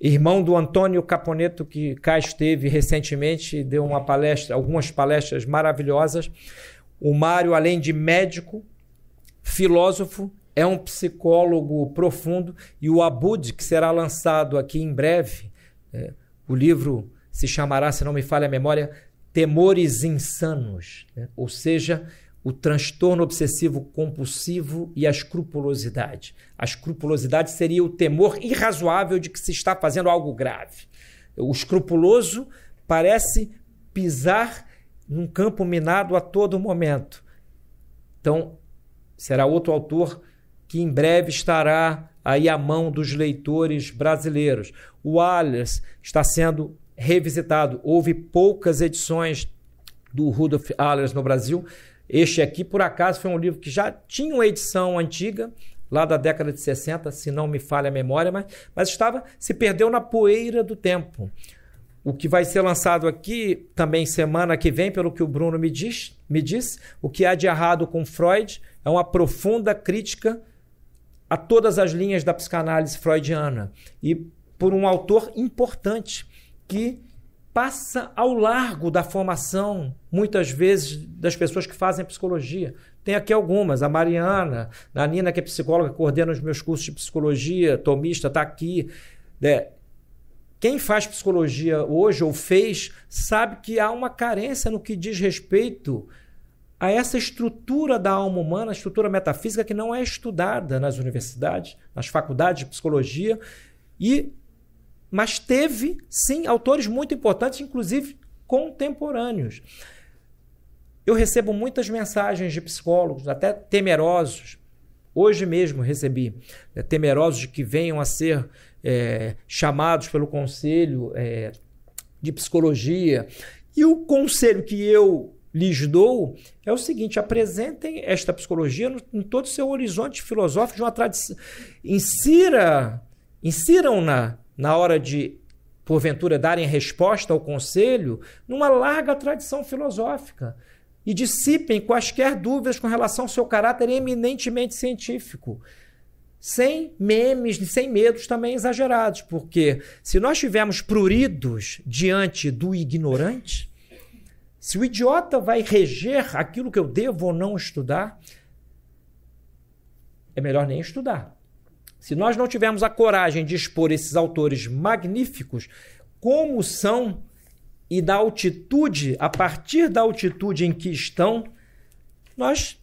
irmão do Antônio Caponeto, que cá esteve recentemente, deu uma palestra, algumas palestras maravilhosas. O Mário, além de médico, filósofo é um psicólogo profundo e o Abud, que será lançado aqui em breve, é, o livro se chamará, se não me falha a memória, Temores Insanos, né? ou seja, o transtorno obsessivo compulsivo e a escrupulosidade. A escrupulosidade seria o temor irrazoável de que se está fazendo algo grave. O escrupuloso parece pisar num campo minado a todo momento. Então, será outro autor que em breve estará aí à mão dos leitores brasileiros. O Alias está sendo revisitado. Houve poucas edições do Rudolf Allers no Brasil. Este aqui, por acaso, foi um livro que já tinha uma edição antiga, lá da década de 60, se não me falha a memória, mas, mas estava se perdeu na poeira do tempo. O que vai ser lançado aqui também semana que vem, pelo que o Bruno me diz, me disse, o que há de errado com Freud é uma profunda crítica a todas as linhas da psicanálise freudiana e por um autor importante que passa ao largo da formação, muitas vezes, das pessoas que fazem psicologia. Tem aqui algumas, a Mariana, a Nina, que é psicóloga, coordena os meus cursos de psicologia, tomista, está aqui. É, quem faz psicologia hoje ou fez, sabe que há uma carência no que diz respeito a essa estrutura da alma humana, a estrutura metafísica que não é estudada nas universidades, nas faculdades de psicologia, e mas teve sim autores muito importantes, inclusive contemporâneos. Eu recebo muitas mensagens de psicólogos, até temerosos. Hoje mesmo recebi né, temerosos de que venham a ser é, chamados pelo conselho é, de psicologia. E o conselho que eu lhes dou é o seguinte: apresentem esta psicologia no, em todo o seu horizonte filosófico de uma tradição. Insira, insiram-na na hora de, porventura, darem resposta ao conselho, numa larga tradição filosófica. E dissipem quaisquer dúvidas com relação ao seu caráter eminentemente científico sem memes, sem medos também exagerados, porque se nós tivermos pruridos diante do ignorante, se o idiota vai reger aquilo que eu devo ou não estudar, é melhor nem estudar. Se nós não tivermos a coragem de expor esses autores magníficos como são e da altitude, a partir da altitude em que estão, nós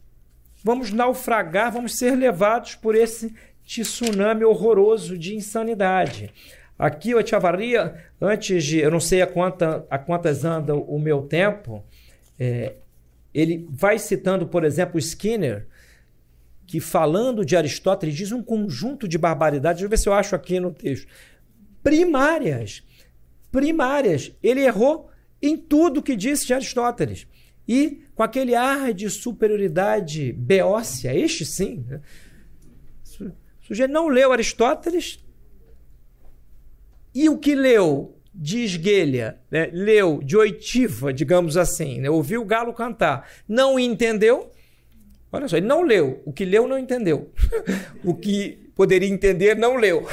vamos naufragar, vamos ser levados por esse tsunami horroroso de insanidade. Aqui eu te avalia, antes de, eu não sei a, quanta, a quantas anda o meu tempo, é, ele vai citando, por exemplo, Skinner, que falando de Aristóteles diz um conjunto de barbaridades, deixa eu ver se eu acho aqui no texto, primárias, primárias. Ele errou em tudo que disse de Aristóteles. E com aquele ar de superioridade beócia, este sim, né? o sujeito não leu Aristóteles, e o que leu de esguelha, né? leu de oitiva, digamos assim, né? ouviu o galo cantar, não entendeu, olha só, ele não leu. O que leu, não entendeu. o que poderia entender, não leu.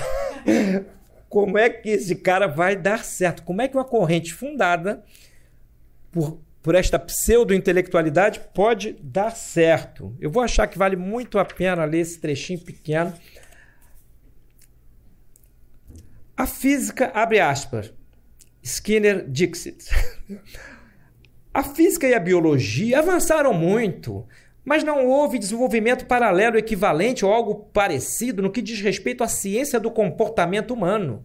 Como é que esse cara vai dar certo? Como é que uma corrente fundada por, por esta pseudo-intelectualidade pode dar certo? Eu vou achar que vale muito a pena ler esse trechinho pequeno A física, abre aspas, Skinner Dixit. a física e a biologia avançaram muito, mas não houve desenvolvimento paralelo equivalente ou algo parecido no que diz respeito à ciência do comportamento humano.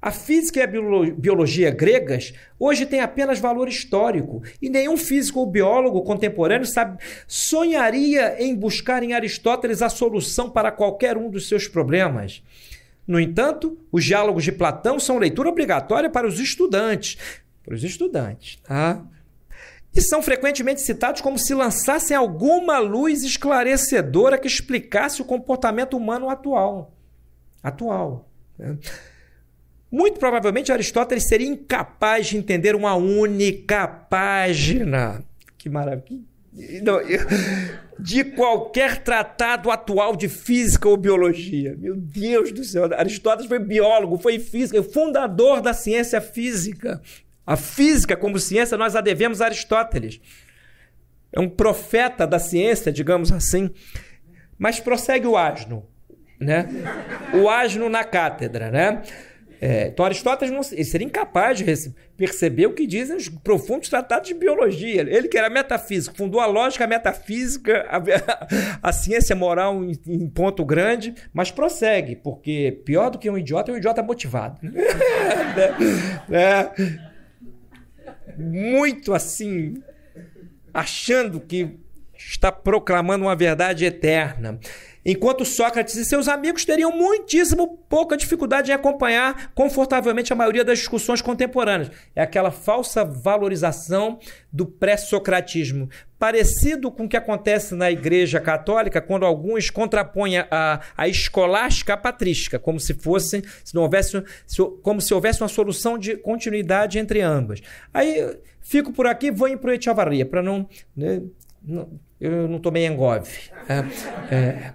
A física e a biologia gregas hoje têm apenas valor histórico e nenhum físico ou biólogo contemporâneo sabe, sonharia em buscar em Aristóteles a solução para qualquer um dos seus problemas. No entanto, os diálogos de Platão são leitura obrigatória para os estudantes. Para os estudantes, tá? E são frequentemente citados como se lançassem alguma luz esclarecedora que explicasse o comportamento humano atual. Atual. Né? Muito provavelmente Aristóteles seria incapaz de entender uma única página. Que maravilha! Não, eu, de qualquer tratado atual de física ou biologia. Meu Deus do céu, Aristóteles foi biólogo, foi física, fundador da ciência física. A física como ciência nós a devemos a Aristóteles. É um profeta da ciência, digamos assim. Mas prossegue o asno, né? O asno na cátedra, né? É, então, Aristóteles não, ele seria incapaz de perceber o que dizem os profundos tratados de biologia. Ele que era metafísico, fundou a lógica, a metafísica, a, a ciência moral em, em, ponto grande, mas prossegue, porque pior do que um idiota é um idiota motivado. Né? é, muito assim, achando que está proclamando uma verdade eterna. Enquanto Sócrates e seus amigos teriam muitíssimo pouca dificuldade em acompanhar confortavelmente a maioria das discussões contemporâneas. É aquela falsa valorização do pré-socratismo. Parecido com o que acontece na Igreja Católica, quando alguns contrapõem a, a escolástica à patrística, como se fosse, se não houvesse, se, como se houvesse uma solução de continuidade entre ambas. Aí fico por aqui, vou em Proetiavaria, para não. Né, não eu não tomei engove. É, é.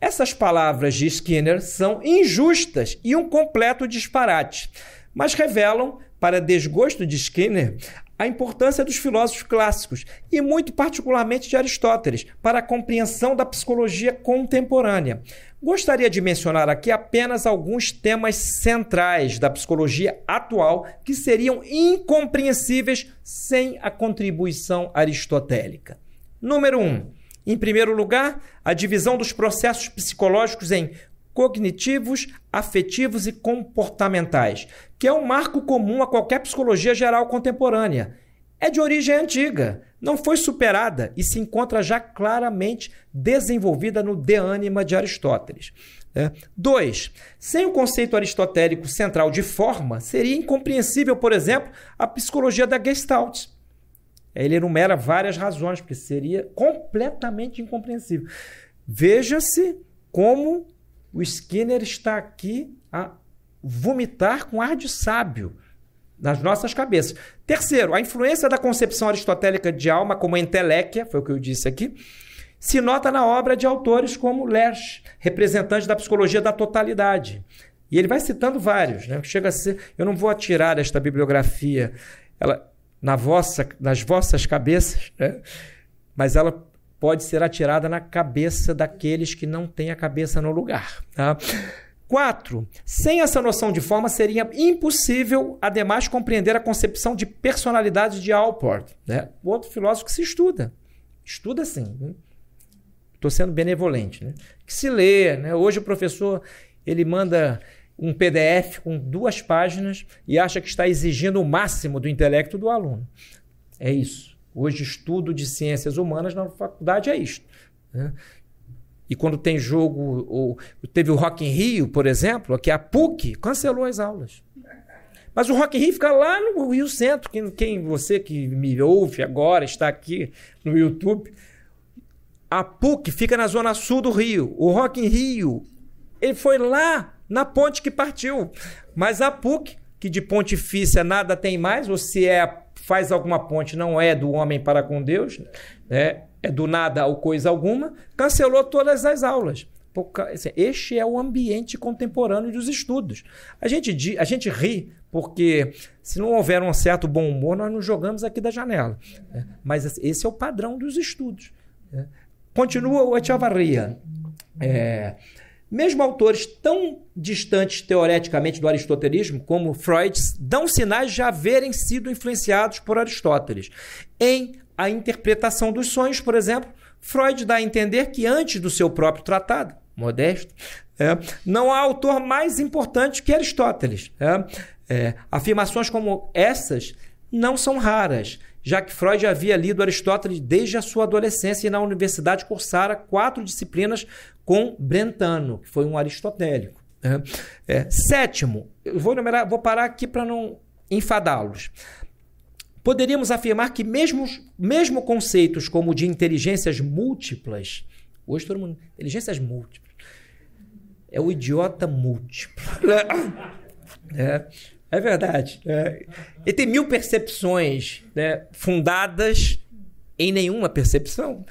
Essas palavras de Skinner são injustas e um completo disparate, mas revelam, para desgosto de Skinner, a importância dos filósofos clássicos e, muito particularmente, de Aristóteles, para a compreensão da psicologia contemporânea. Gostaria de mencionar aqui apenas alguns temas centrais da psicologia atual que seriam incompreensíveis sem a contribuição aristotélica. Número 1. Um, em primeiro lugar, a divisão dos processos psicológicos em cognitivos, afetivos e comportamentais, que é um marco comum a qualquer psicologia geral contemporânea. É de origem antiga, não foi superada e se encontra já claramente desenvolvida no De Anima de Aristóteles. 2. É. Né? Sem o conceito aristotélico central de forma, seria incompreensível, por exemplo, a psicologia da Gestalt é, ele enumera várias razões, porque seria completamente incompreensível. Veja-se como o Skinner está aqui a vomitar com ar de sábio nas nossas cabeças. Terceiro, a influência da concepção aristotélica de alma como entelequia, foi o que eu disse aqui, se nota na obra de autores como Lerch, representante da psicologia da totalidade. E ele vai citando vários, né? Chega a ser, eu não vou atirar esta bibliografia. Ela na vossa, nas vossas cabeças, né? mas ela pode ser atirada na cabeça daqueles que não têm a cabeça no lugar. Tá? Quatro, sem essa noção de forma, seria impossível, ademais, compreender a concepção de personalidade de Alport, né? outro filósofo que se estuda. Estuda sim. Estou sendo benevolente. Né? Que se lê. Né? Hoje o professor ele manda um PDF com duas páginas e acha que está exigindo o máximo do intelecto do aluno. É isso. Hoje, estudo de ciências humanas na faculdade é isto. Né? E quando tem jogo, ou, teve o Rock in Rio, por exemplo, que a PUC cancelou as aulas. Mas o Rock in Rio fica lá no Rio Centro. Quem, quem você que me ouve agora está aqui no YouTube, a PUC fica na zona sul do Rio. O Rock in Rio, ele foi lá na ponte que partiu. Mas a PUC, que de pontifícia nada tem mais, ou se é, faz alguma ponte, não é do homem para com Deus, né? é do nada ou coisa alguma, cancelou todas as aulas. Assim, este é o ambiente contemporâneo dos estudos. A gente, a gente ri porque se não houver um certo bom humor, nós nos jogamos aqui da janela. Né? Mas esse é o padrão dos estudos. Né? Continua o Echavarria. É, mesmo autores tão distantes teoreticamente do aristotelismo, como Freud, dão sinais de haverem sido influenciados por Aristóteles. Em A Interpretação dos Sonhos, por exemplo, Freud dá a entender que antes do seu próprio tratado, modesto, é, não há autor mais importante que Aristóteles. É, é, afirmações como essas não são raras já que Freud já havia lido Aristóteles desde a sua adolescência e na universidade cursara quatro disciplinas com Brentano, que foi um aristotélico. É. Sétimo, vou, numerar, vou parar aqui para não enfadá-los. Poderíamos afirmar que mesmo, mesmo conceitos como o de inteligências múltiplas, hoje todo mundo, inteligências múltiplas, é o idiota múltiplo. É. É verdade. É. E tem mil percepções né, fundadas em nenhuma percepção.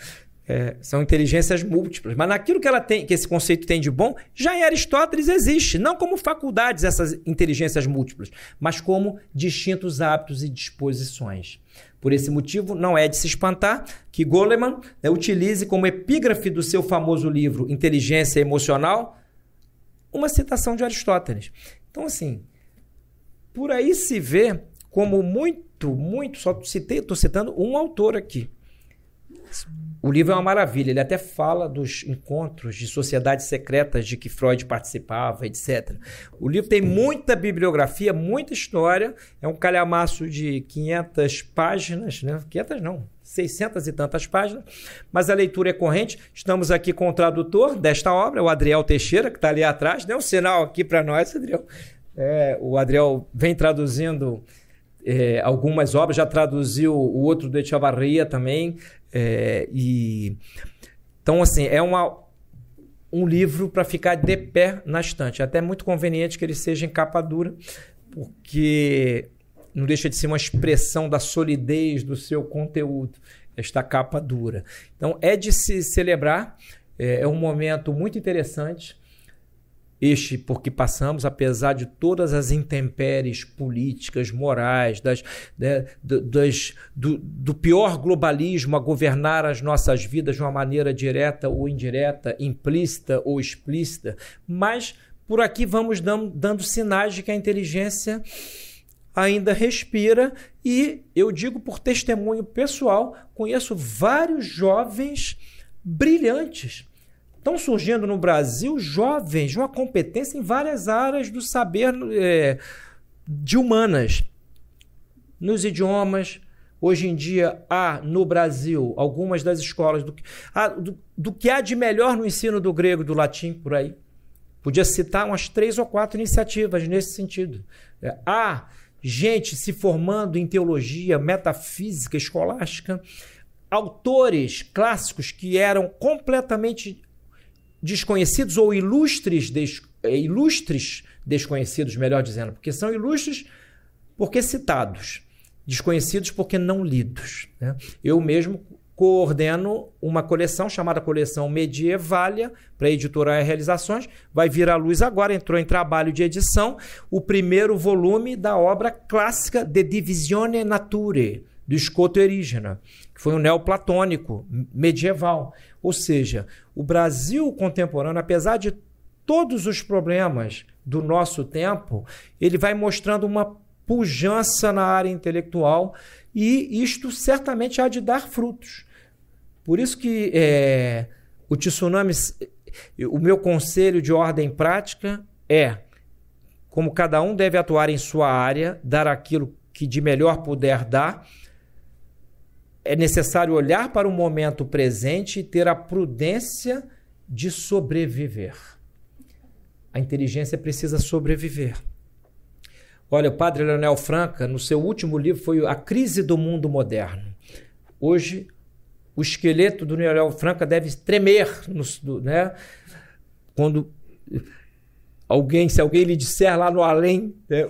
É, são inteligências múltiplas. Mas naquilo que ela tem, que esse conceito tem de bom, já em Aristóteles existe, não como faculdades essas inteligências múltiplas, mas como distintos hábitos e disposições. Por esse motivo, não é de se espantar que Goleman né, utilize como epígrafe do seu famoso livro Inteligência Emocional uma citação de Aristóteles. Então, assim, por aí se vê como muito, muito, só citei, estou citando um autor aqui. O livro é uma maravilha, ele até fala dos encontros de sociedades secretas de que Freud participava, etc. O livro tem muita bibliografia, muita história, é um calhamaço de 500 páginas, né? 500 não, 600 e tantas páginas, mas a leitura é corrente. Estamos aqui com o tradutor desta obra, o Adriel Teixeira, que está ali atrás, deu né? um sinal aqui para nós, Adriel. É, o Adriel vem traduzindo é, algumas obras, já traduziu o outro do Echavarria também. É, e Então, assim, é uma, um livro para ficar de pé na estante. É até muito conveniente que ele seja em capa dura, porque não deixa de ser uma expressão da solidez do seu conteúdo, esta capa dura. Então, é de se celebrar, é, é um momento muito interessante este porque passamos, apesar de todas as intempéries políticas, morais, das, né, das, do, do pior globalismo a governar as nossas vidas de uma maneira direta ou indireta, implícita ou explícita, mas por aqui vamos dando, dando sinais de que a inteligência ainda respira e eu digo por testemunho pessoal, conheço vários jovens brilhantes Estão surgindo no Brasil jovens de uma competência em várias áreas do saber é, de humanas. Nos idiomas, hoje em dia há no Brasil algumas das escolas do, há, do, do que há de melhor no ensino do grego e do latim por aí. Podia citar umas três ou quatro iniciativas nesse sentido. É, há gente se formando em teologia, metafísica escolástica, autores clássicos que eram completamente desconhecidos ou ilustres, des, eh, ilustres desconhecidos, melhor dizendo, porque são ilustres porque citados, desconhecidos porque não lidos. Né? Eu mesmo coordeno uma coleção chamada Coleção Medievalia, para editora Realizações, vai vir à luz agora, entrou em trabalho de edição, o primeiro volume da obra clássica De Divisione Nature, do escoterígena, que foi um neoplatônico medieval. Ou seja, o Brasil contemporâneo, apesar de todos os problemas do nosso tempo, ele vai mostrando uma pujança na área intelectual e isto certamente há de dar frutos. Por isso que é, o tsunami, o meu conselho de ordem prática é como cada um deve atuar em sua área, dar aquilo que de melhor puder dar é necessário olhar para o momento presente e ter a prudência de sobreviver. A inteligência precisa sobreviver. Olha, o padre Leonel Franca, no seu último livro, foi A Crise do Mundo Moderno. Hoje, o esqueleto do Leonel Franca deve tremer, no, né? Quando alguém, se alguém lhe disser lá no além, né?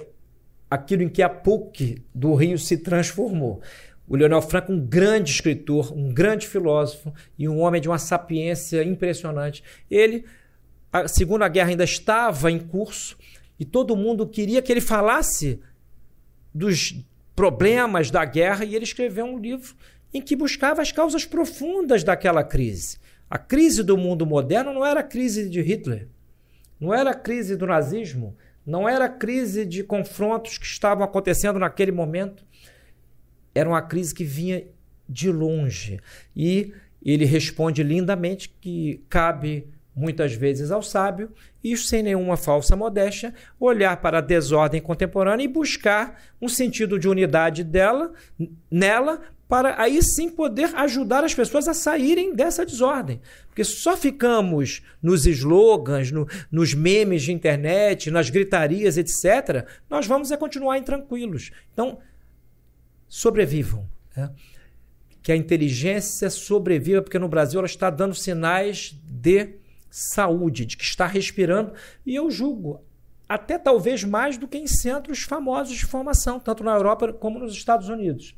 aquilo em que a PUC do Rio se transformou. O Leonel Franco, um grande escritor, um grande filósofo e um homem de uma sapiência impressionante. Ele, a Segunda Guerra ainda estava em curso e todo mundo queria que ele falasse dos problemas da guerra e ele escreveu um livro em que buscava as causas profundas daquela crise. A crise do mundo moderno não era a crise de Hitler, não era a crise do nazismo, não era a crise de confrontos que estavam acontecendo naquele momento era uma crise que vinha de longe. E ele responde lindamente que cabe muitas vezes ao sábio, e sem nenhuma falsa modéstia, olhar para a desordem contemporânea e buscar um sentido de unidade dela, nela, para aí sim poder ajudar as pessoas a saírem dessa desordem. Porque só ficamos nos slogans, no, nos memes de internet, nas gritarias, etc., nós vamos é continuar intranquilos. Então, sobrevivam. Né? Que a inteligência sobreviva, porque no Brasil ela está dando sinais de saúde, de que está respirando, e eu julgo até talvez mais do que em centros famosos de formação, tanto na Europa como nos Estados Unidos.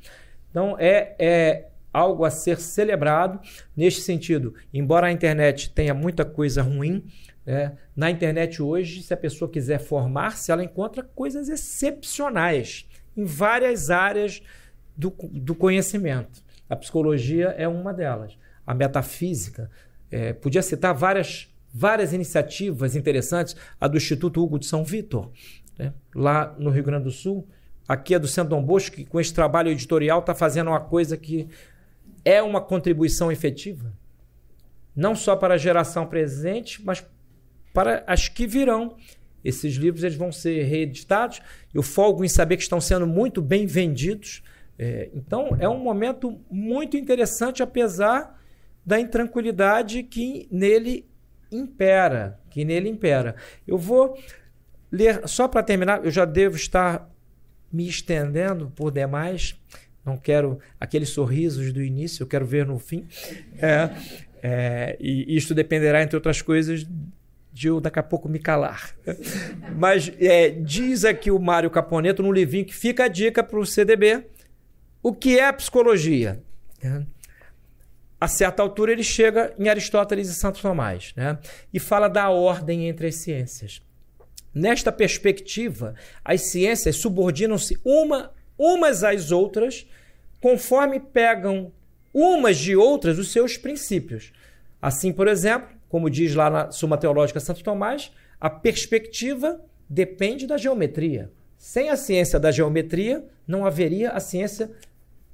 Então é, é algo a ser celebrado neste sentido. Embora a internet tenha muita coisa ruim, é, na internet hoje, se a pessoa quiser formar-se, ela encontra coisas excepcionais em várias áreas do, do conhecimento. A psicologia é uma delas. A metafísica, é, podia citar várias, várias iniciativas interessantes, a do Instituto Hugo de São Vitor, né? lá no Rio Grande do Sul. Aqui é do Centro Dom Bosco, que com esse trabalho editorial está fazendo uma coisa que é uma contribuição efetiva, não só para a geração presente, mas para as que virão. Esses livros eles vão ser reeditados. Eu folgo em saber que estão sendo muito bem vendidos é, então, é um momento muito interessante, apesar da intranquilidade que nele impera, que nele impera. Eu vou ler, só para terminar, eu já devo estar me estendendo por demais, não quero aqueles sorrisos do início, eu quero ver no fim. É, é, e isto dependerá, entre outras coisas, de eu daqui a pouco me calar. Mas é, diz aqui o Mário Caponeto, num livrinho que fica a dica para o CDB, o que é psicologia? É. A certa altura ele chega em Aristóteles e Santo Tomás né? e fala da ordem entre as ciências. Nesta perspectiva, as ciências subordinam-se uma, umas às outras conforme pegam umas de outras os seus princípios. Assim, por exemplo, como diz lá na Suma Teológica Santo Tomás, a perspectiva depende da geometria. Sem a ciência da geometria, não haveria a ciência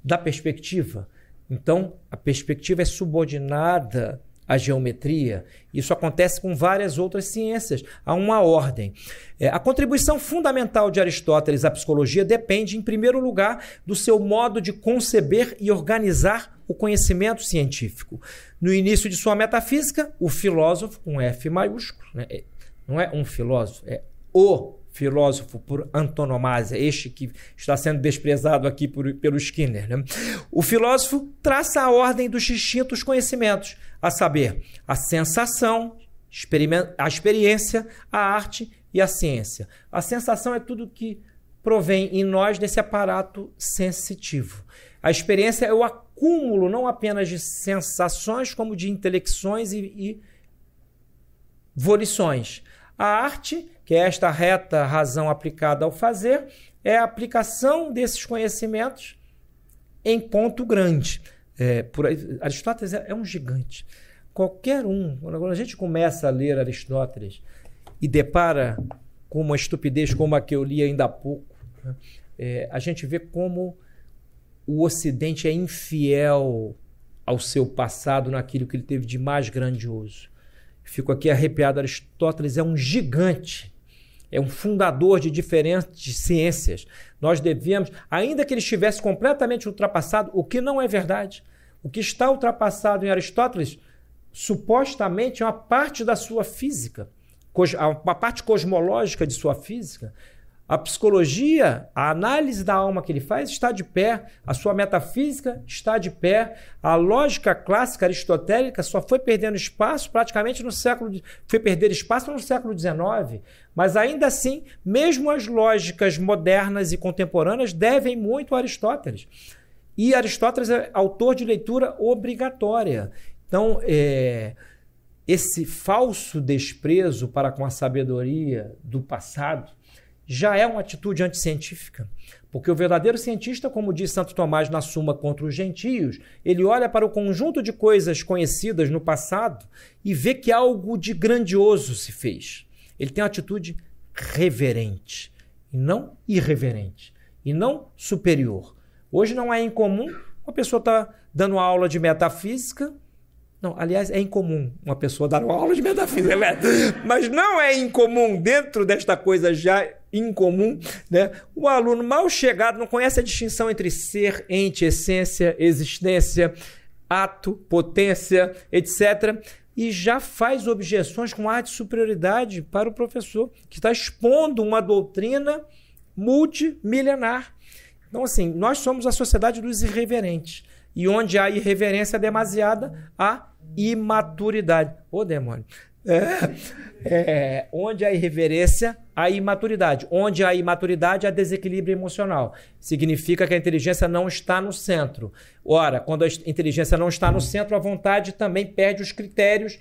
da perspectiva. Então, a perspectiva é subordinada à geometria. Isso acontece com várias outras ciências. Há uma ordem. É, a contribuição fundamental de Aristóteles à psicologia depende, em primeiro lugar, do seu modo de conceber e organizar o conhecimento científico. No início de sua metafísica, o filósofo, com F maiúsculo, né? É, não é um filósofo, é o filósofo por antonomasia, este que está sendo desprezado aqui por, pelo Skinner. Né? O filósofo traça a ordem dos distintos conhecimentos, a saber, a sensação, a experiência, a arte e a ciência. A sensação é tudo que provém em nós desse aparato sensitivo. A experiência é o acúmulo não apenas de sensações, como de intelecções e, e volições. A arte, que é esta reta razão aplicada ao fazer, é a aplicação desses conhecimentos em ponto grande. É, por, Aristóteles é, é, um gigante. Qualquer um, quando a gente começa a ler Aristóteles e depara com uma estupidez como a que eu li ainda há pouco, né? é, a gente vê como o Ocidente é infiel ao seu passado naquilo que ele teve de mais grandioso. Fico aqui arrepiado. Aristóteles é um gigante, é um fundador de diferentes ciências. Nós devíamos, ainda que ele estivesse completamente ultrapassado, o que não é verdade. O que está ultrapassado em Aristóteles, supostamente, é uma parte da sua física, uma parte cosmológica de sua física. A psicologia, a análise da alma que ele faz está de pé, a sua metafísica está de pé, a lógica clássica aristotélica só foi perdendo espaço praticamente no século foi perder espaço no século XIX, mas ainda assim, mesmo as lógicas modernas e contemporâneas devem muito a Aristóteles. E Aristóteles é autor de leitura obrigatória. Então, é, esse falso desprezo para com a sabedoria do passado já é uma atitude anticientífica, porque o verdadeiro cientista, como diz Santo Tomás na Suma contra os Gentios, ele olha para o conjunto de coisas conhecidas no passado e vê que algo de grandioso se fez. Ele tem uma atitude reverente, e não irreverente, e não superior. Hoje não é incomum uma pessoa estar tá dando uma aula de metafísica. Não, aliás, é incomum uma pessoa dar uma aula de metafísica, é mas não é incomum dentro desta coisa já incomum, né? O aluno mal chegado não conhece a distinção entre ser, ente, essência, existência, ato, potência, etc. E já faz objeções com ar de superioridade para o professor, que está expondo uma doutrina multimilenar. Então, assim, nós somos a sociedade dos irreverentes. E onde há irreverência demasiada, há imaturidade. Ô, demônio. É, é, onde há irreverência, há imaturidade. Onde há imaturidade, há desequilíbrio emocional. Significa que a inteligência não está no centro. Ora, quando a inteligência não está no centro, a vontade também perde os critérios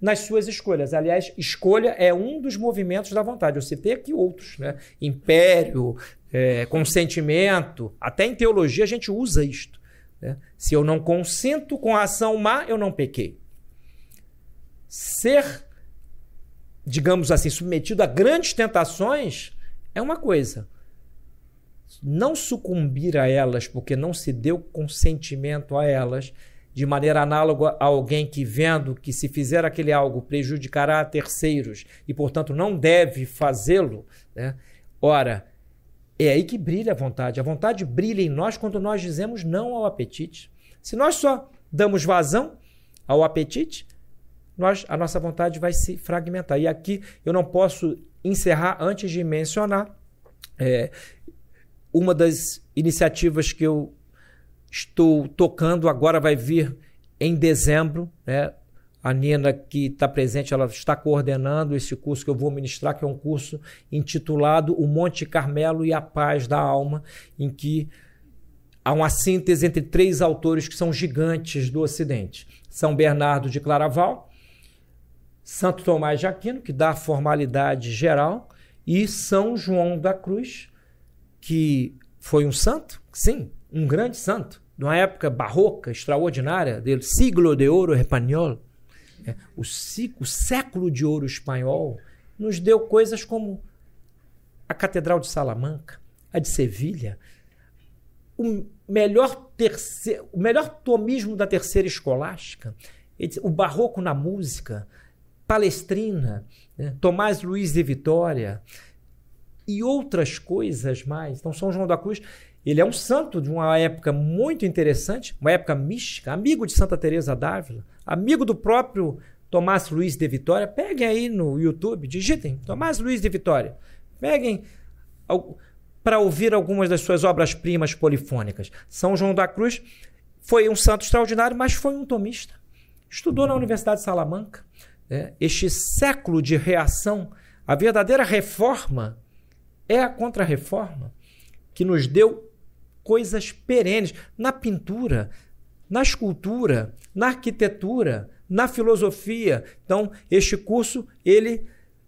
nas suas escolhas. Aliás, escolha é um dos movimentos da vontade. Eu citei aqui outros, né? Império, é, consentimento. Até em teologia a gente usa isto. Né? Se eu não consinto com a ação má, eu não pequei ser, digamos assim, submetido a grandes tentações é uma coisa. Não sucumbir a elas porque não se deu consentimento a elas, de maneira análoga a alguém que, vendo que se fizer aquele algo prejudicará a terceiros e, portanto, não deve fazê-lo, né? ora, é aí que brilha a vontade. A vontade brilha em nós quando nós dizemos não ao apetite. Se nós só damos vazão ao apetite, nós, a nossa vontade vai se fragmentar. E aqui eu não posso encerrar antes de mencionar é, uma das iniciativas que eu estou tocando agora vai vir em dezembro, né? A Nina, que está presente, ela está coordenando esse curso que eu vou ministrar, que é um curso intitulado O Monte Carmelo e a Paz da Alma, em que há uma síntese entre três autores que são gigantes do Ocidente: São Bernardo de Claraval, Santo Tomás de Aquino, que dá a formalidade geral, e São João da Cruz, que foi um santo, sim, um grande santo, numa época barroca, extraordinária, dele, siglo de ouro espanhol, é, né? o, o século de ouro espanhol, nos deu coisas como a Catedral de Salamanca, a de Sevilha, o melhor, terceiro, o melhor tomismo da terceira escolástica, o barroco na música, Palestrina, né? Tomás Luiz de Vitória e outras coisas mais. Então, São João da Cruz, ele é um santo de uma época muito interessante, uma época mística, amigo de Santa Teresa d'Ávila, amigo do próprio Tomás Luiz de Vitória. Peguem aí no YouTube, digitem Tomás Luiz de Vitória. Peguem para ouvir algumas das suas obras-primas polifônicas. São João da Cruz foi um santo extraordinário, mas foi um tomista. Estudou na Universidade de Salamanca. É, este século de reação, a verdadeira reforma é a contra-reforma que nos deu coisas perenes na pintura, na escultura, na arquitetura, na filosofia. Então, este curso ele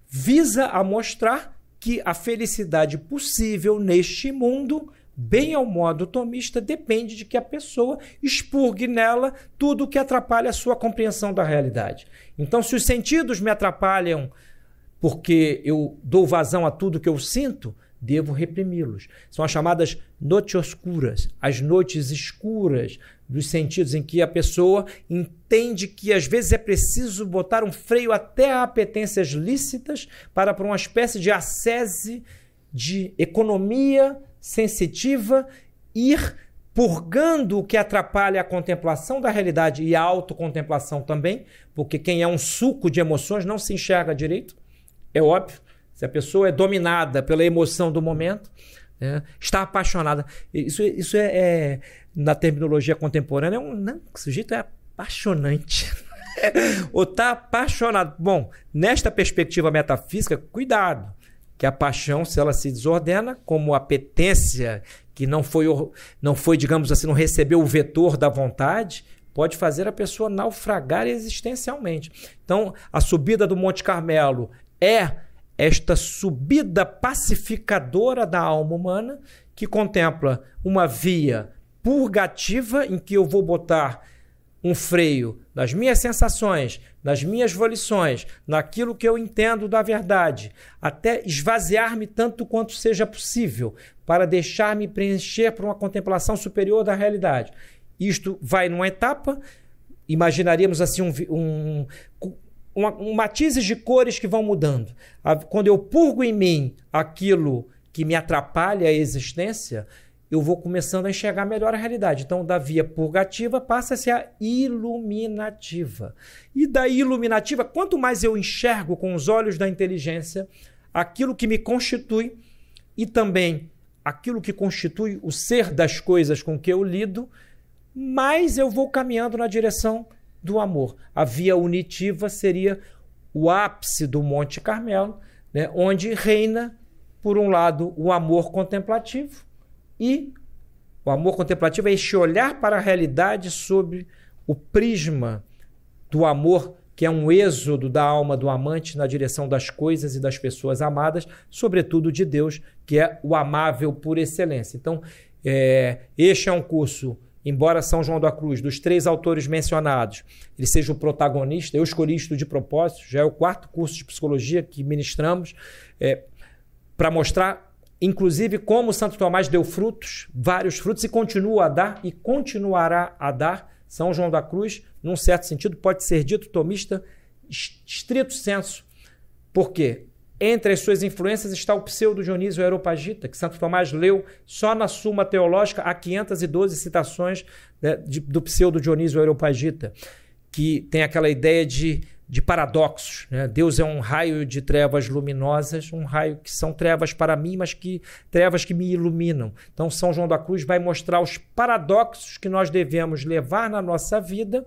visa a mostrar que a felicidade possível neste mundo bem ao modo tomista depende de que a pessoa expurgue nela tudo o que atrapalha a sua compreensão da realidade. Então, se os sentidos me atrapalham porque eu dou vazão a tudo que eu sinto, devo reprimi-los. São as chamadas noites escuras, as noites escuras dos sentidos em que a pessoa entende que às vezes é preciso botar um freio até a apetências lícitas para para uma espécie de assese de economia sensitiva, ir purgando o que atrapalha a contemplação da realidade e a autocontemplação também, porque quem é um suco de emoções não se enxerga direito, é óbvio. Se a pessoa é dominada pela emoção do momento, né, está apaixonada. Isso, isso é, é, na terminologia contemporânea, é um, não, né, o sujeito é apaixonante. Ou está apaixonado. Bom, nesta perspectiva metafísica, cuidado que a paixão, se ela se desordena, como a apetência que não foi, não foi, digamos assim, não recebeu o vetor da vontade, pode fazer a pessoa naufragar existencialmente. Então, a subida do Monte Carmelo é esta subida pacificadora da alma humana que contempla uma via purgativa em que eu vou botar um freio nas minhas sensações, nas minhas volições, naquilo que eu entendo da verdade, até esvaziar-me tanto quanto seja possível, para deixar-me preencher por uma contemplação superior da realidade. Isto vai numa etapa, imaginaríamos assim um, um, um matizes de cores que vão mudando. Quando eu purgo em mim aquilo que me atrapalha a existência, eu vou começando a enxergar melhor a realidade. Então, da via purgativa passa a ser a iluminativa. E da iluminativa, quanto mais eu enxergo com os olhos da inteligência aquilo que me constitui e também aquilo que constitui o ser das coisas com que eu lido, mais eu vou caminhando na direção do amor. A via unitiva seria o ápice do Monte Carmelo, né, onde reina, por um lado, o amor contemplativo e o amor contemplativo é este olhar para a realidade sob o prisma do amor, que é um êxodo da alma do amante na direção das coisas e das pessoas amadas, sobretudo de Deus, que é o amável por excelência. Então, é, este é um curso embora São João da Cruz, dos três autores mencionados, ele seja o protagonista, eu escolhi isto de propósito, já é o quarto curso de psicologia que ministramos, é, para mostrar Inclusive, como Santo Tomás deu frutos, vários frutos, e continua a dar e continuará a dar, São João da Cruz, num certo sentido, pode ser dito tomista, estrito senso, porque entre as suas influências está o pseudo Dionísio Aeropagita, que Santo Tomás leu só na Suma Teológica, há 512 citações né, de, do pseudo Dionísio Aeropagita, que tem aquela ideia de de paradoxos. Né? Deus é um raio de trevas luminosas, um raio que são trevas para mim, mas que trevas que me iluminam. Então, São João da Cruz vai mostrar os paradoxos que nós devemos levar na nossa vida,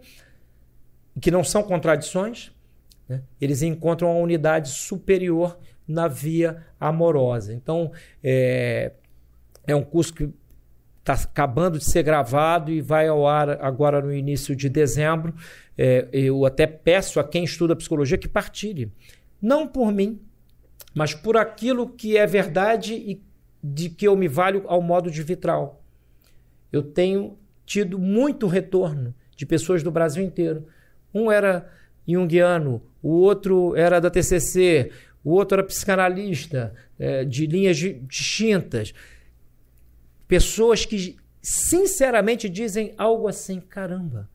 que não são contradições. Né? Eles encontram a unidade superior na via amorosa. Então, é, é um curso que está acabando de ser gravado e vai ao ar agora no início de dezembro. É, eu até peço a quem estuda psicologia que partilhe. Não por mim, mas por aquilo que é verdade e de que eu me valho ao modo de vitral. Eu tenho tido muito retorno de pessoas do Brasil inteiro. Um era junguiano, o outro era da TCC, o outro era psicanalista, é, de linhas distintas. Pessoas que sinceramente dizem algo assim: caramba,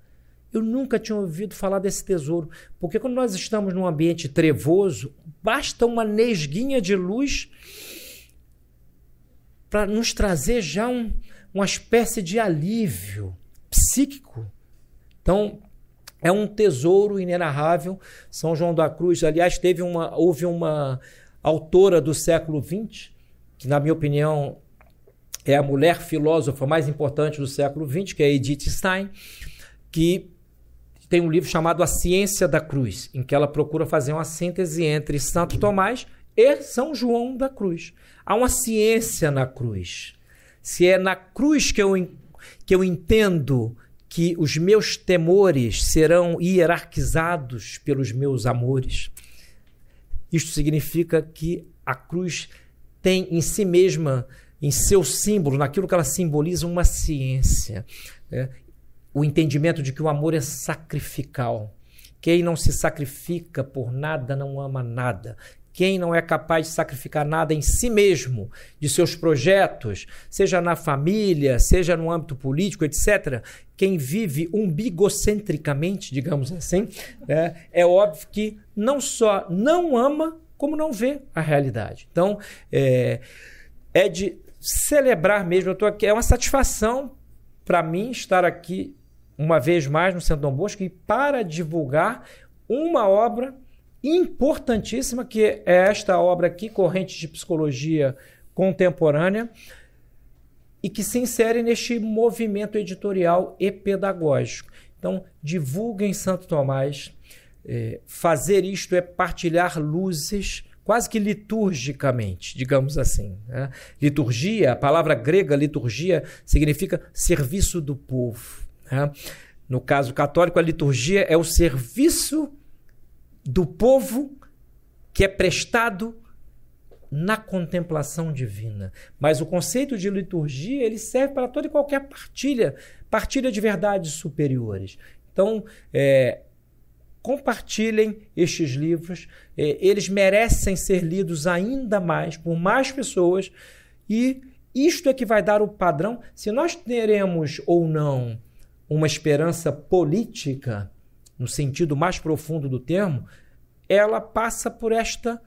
eu nunca tinha ouvido falar desse tesouro. Porque quando nós estamos num ambiente trevoso, basta uma nesguinha de luz para nos trazer já um, uma espécie de alívio psíquico. Então, é um tesouro inenarrável. São João da Cruz, aliás, teve uma, houve uma autora do século XX, que, na minha opinião, é a mulher filósofa mais importante do século XX, que é Edith Stein, que tem um livro chamado A Ciência da Cruz, em que ela procura fazer uma síntese entre Santo Tomás e São João da Cruz. Há uma ciência na cruz. Se é na cruz que eu, que eu entendo que os meus temores serão hierarquizados pelos meus amores, isto significa que a cruz tem em si mesma em seu símbolo, naquilo que ela simboliza, uma ciência. Né? O entendimento de que o amor é sacrificial. Quem não se sacrifica por nada não ama nada. Quem não é capaz de sacrificar nada em si mesmo, de seus projetos, seja na família, seja no âmbito político, etc., quem vive umbigocentricamente, digamos assim, é, é óbvio que não só não ama, como não vê a realidade. Então, é, é de celebrar mesmo. Eu tô aqui. É uma satisfação para mim estar aqui uma vez mais no Centro Dom Bosco e para divulgar uma obra importantíssima que é esta obra aqui, Corrente de Psicologia Contemporânea, e que se insere neste movimento editorial e pedagógico. Então, divulguem Santo Tomás. É, fazer isto é partilhar luzes quase que liturgicamente, digamos assim. Né? Liturgia, a palavra grega liturgia significa serviço do povo. Né? No caso católico, a liturgia é o serviço do povo que é prestado na contemplação divina. Mas o conceito de liturgia, ele serve para toda e qualquer partilha, partilha de verdades superiores. Então, é, compartilhem estes livros, é, eles merecem ser lidos ainda mais por mais pessoas e isto é que vai dar o padrão se nós teremos ou não uma esperança política no sentido mais profundo do termo, ela passa por esta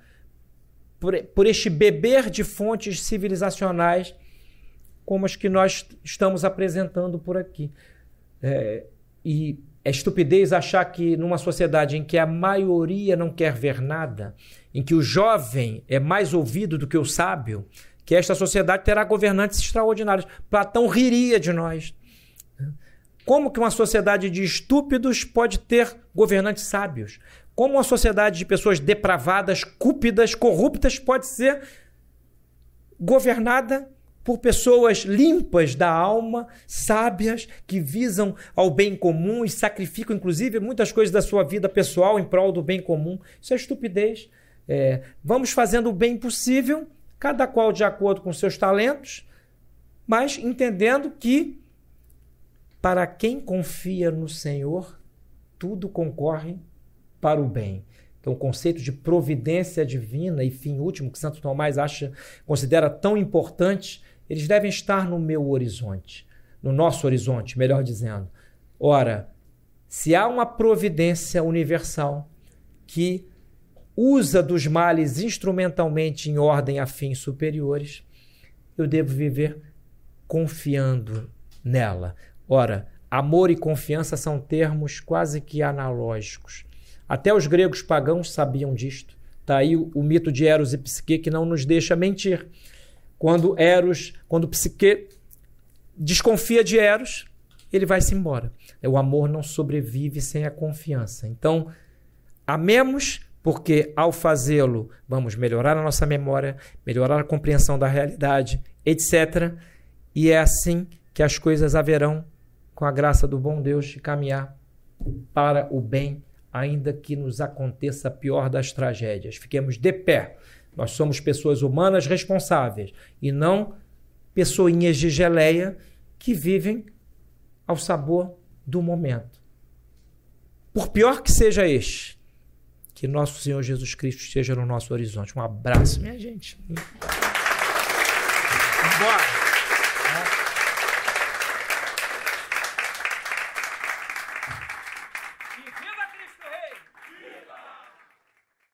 por, por este beber de fontes civilizacionais como as que nós estamos apresentando por aqui. É, e é estupidez achar que numa sociedade em que a maioria não quer ver nada, em que o jovem é mais ouvido do que o sábio, que esta sociedade terá governantes extraordinários. Platão riria de nós. Como que uma sociedade de estúpidos pode ter governantes sábios? Como uma sociedade de pessoas depravadas, cúpidas, corruptas pode ser governada por pessoas limpas da alma, sábias, que visam ao bem comum e sacrificam, inclusive, muitas coisas da sua vida pessoal em prol do bem comum. Isso é estupidez. É, vamos fazendo o bem possível, cada qual de acordo com seus talentos, mas entendendo que, para quem confia no Senhor, tudo concorre para o bem. Então, o conceito de providência divina e fim último, que Santo Tomás acha, considera tão importante, eles devem estar no meu horizonte, no nosso horizonte, melhor dizendo. Ora, se há uma providência universal que usa dos males instrumentalmente em ordem a fins superiores, eu devo viver confiando nela. Ora, amor e confiança são termos quase que analógicos. Até os gregos pagãos sabiam disto. Está aí o, o, mito de Eros e Psique que não nos deixa mentir. Quando Eros, quando Psique desconfia de Eros, ele vai-se embora. O amor não sobrevive sem a confiança. Então, amemos, porque ao fazê-lo, vamos melhorar a nossa memória, melhorar a compreensão da realidade, etc. E é assim que as coisas haverão, com a graça do bom Deus, de caminhar para o bem, ainda que nos aconteça a pior das tragédias. Fiquemos de pé. Nós somos pessoas humanas responsáveis e não pessoinhas de geleia que vivem ao sabor do momento. Por pior que seja este, que nosso Senhor Jesus Cristo esteja no nosso horizonte. Um abraço, minha gente. Bora!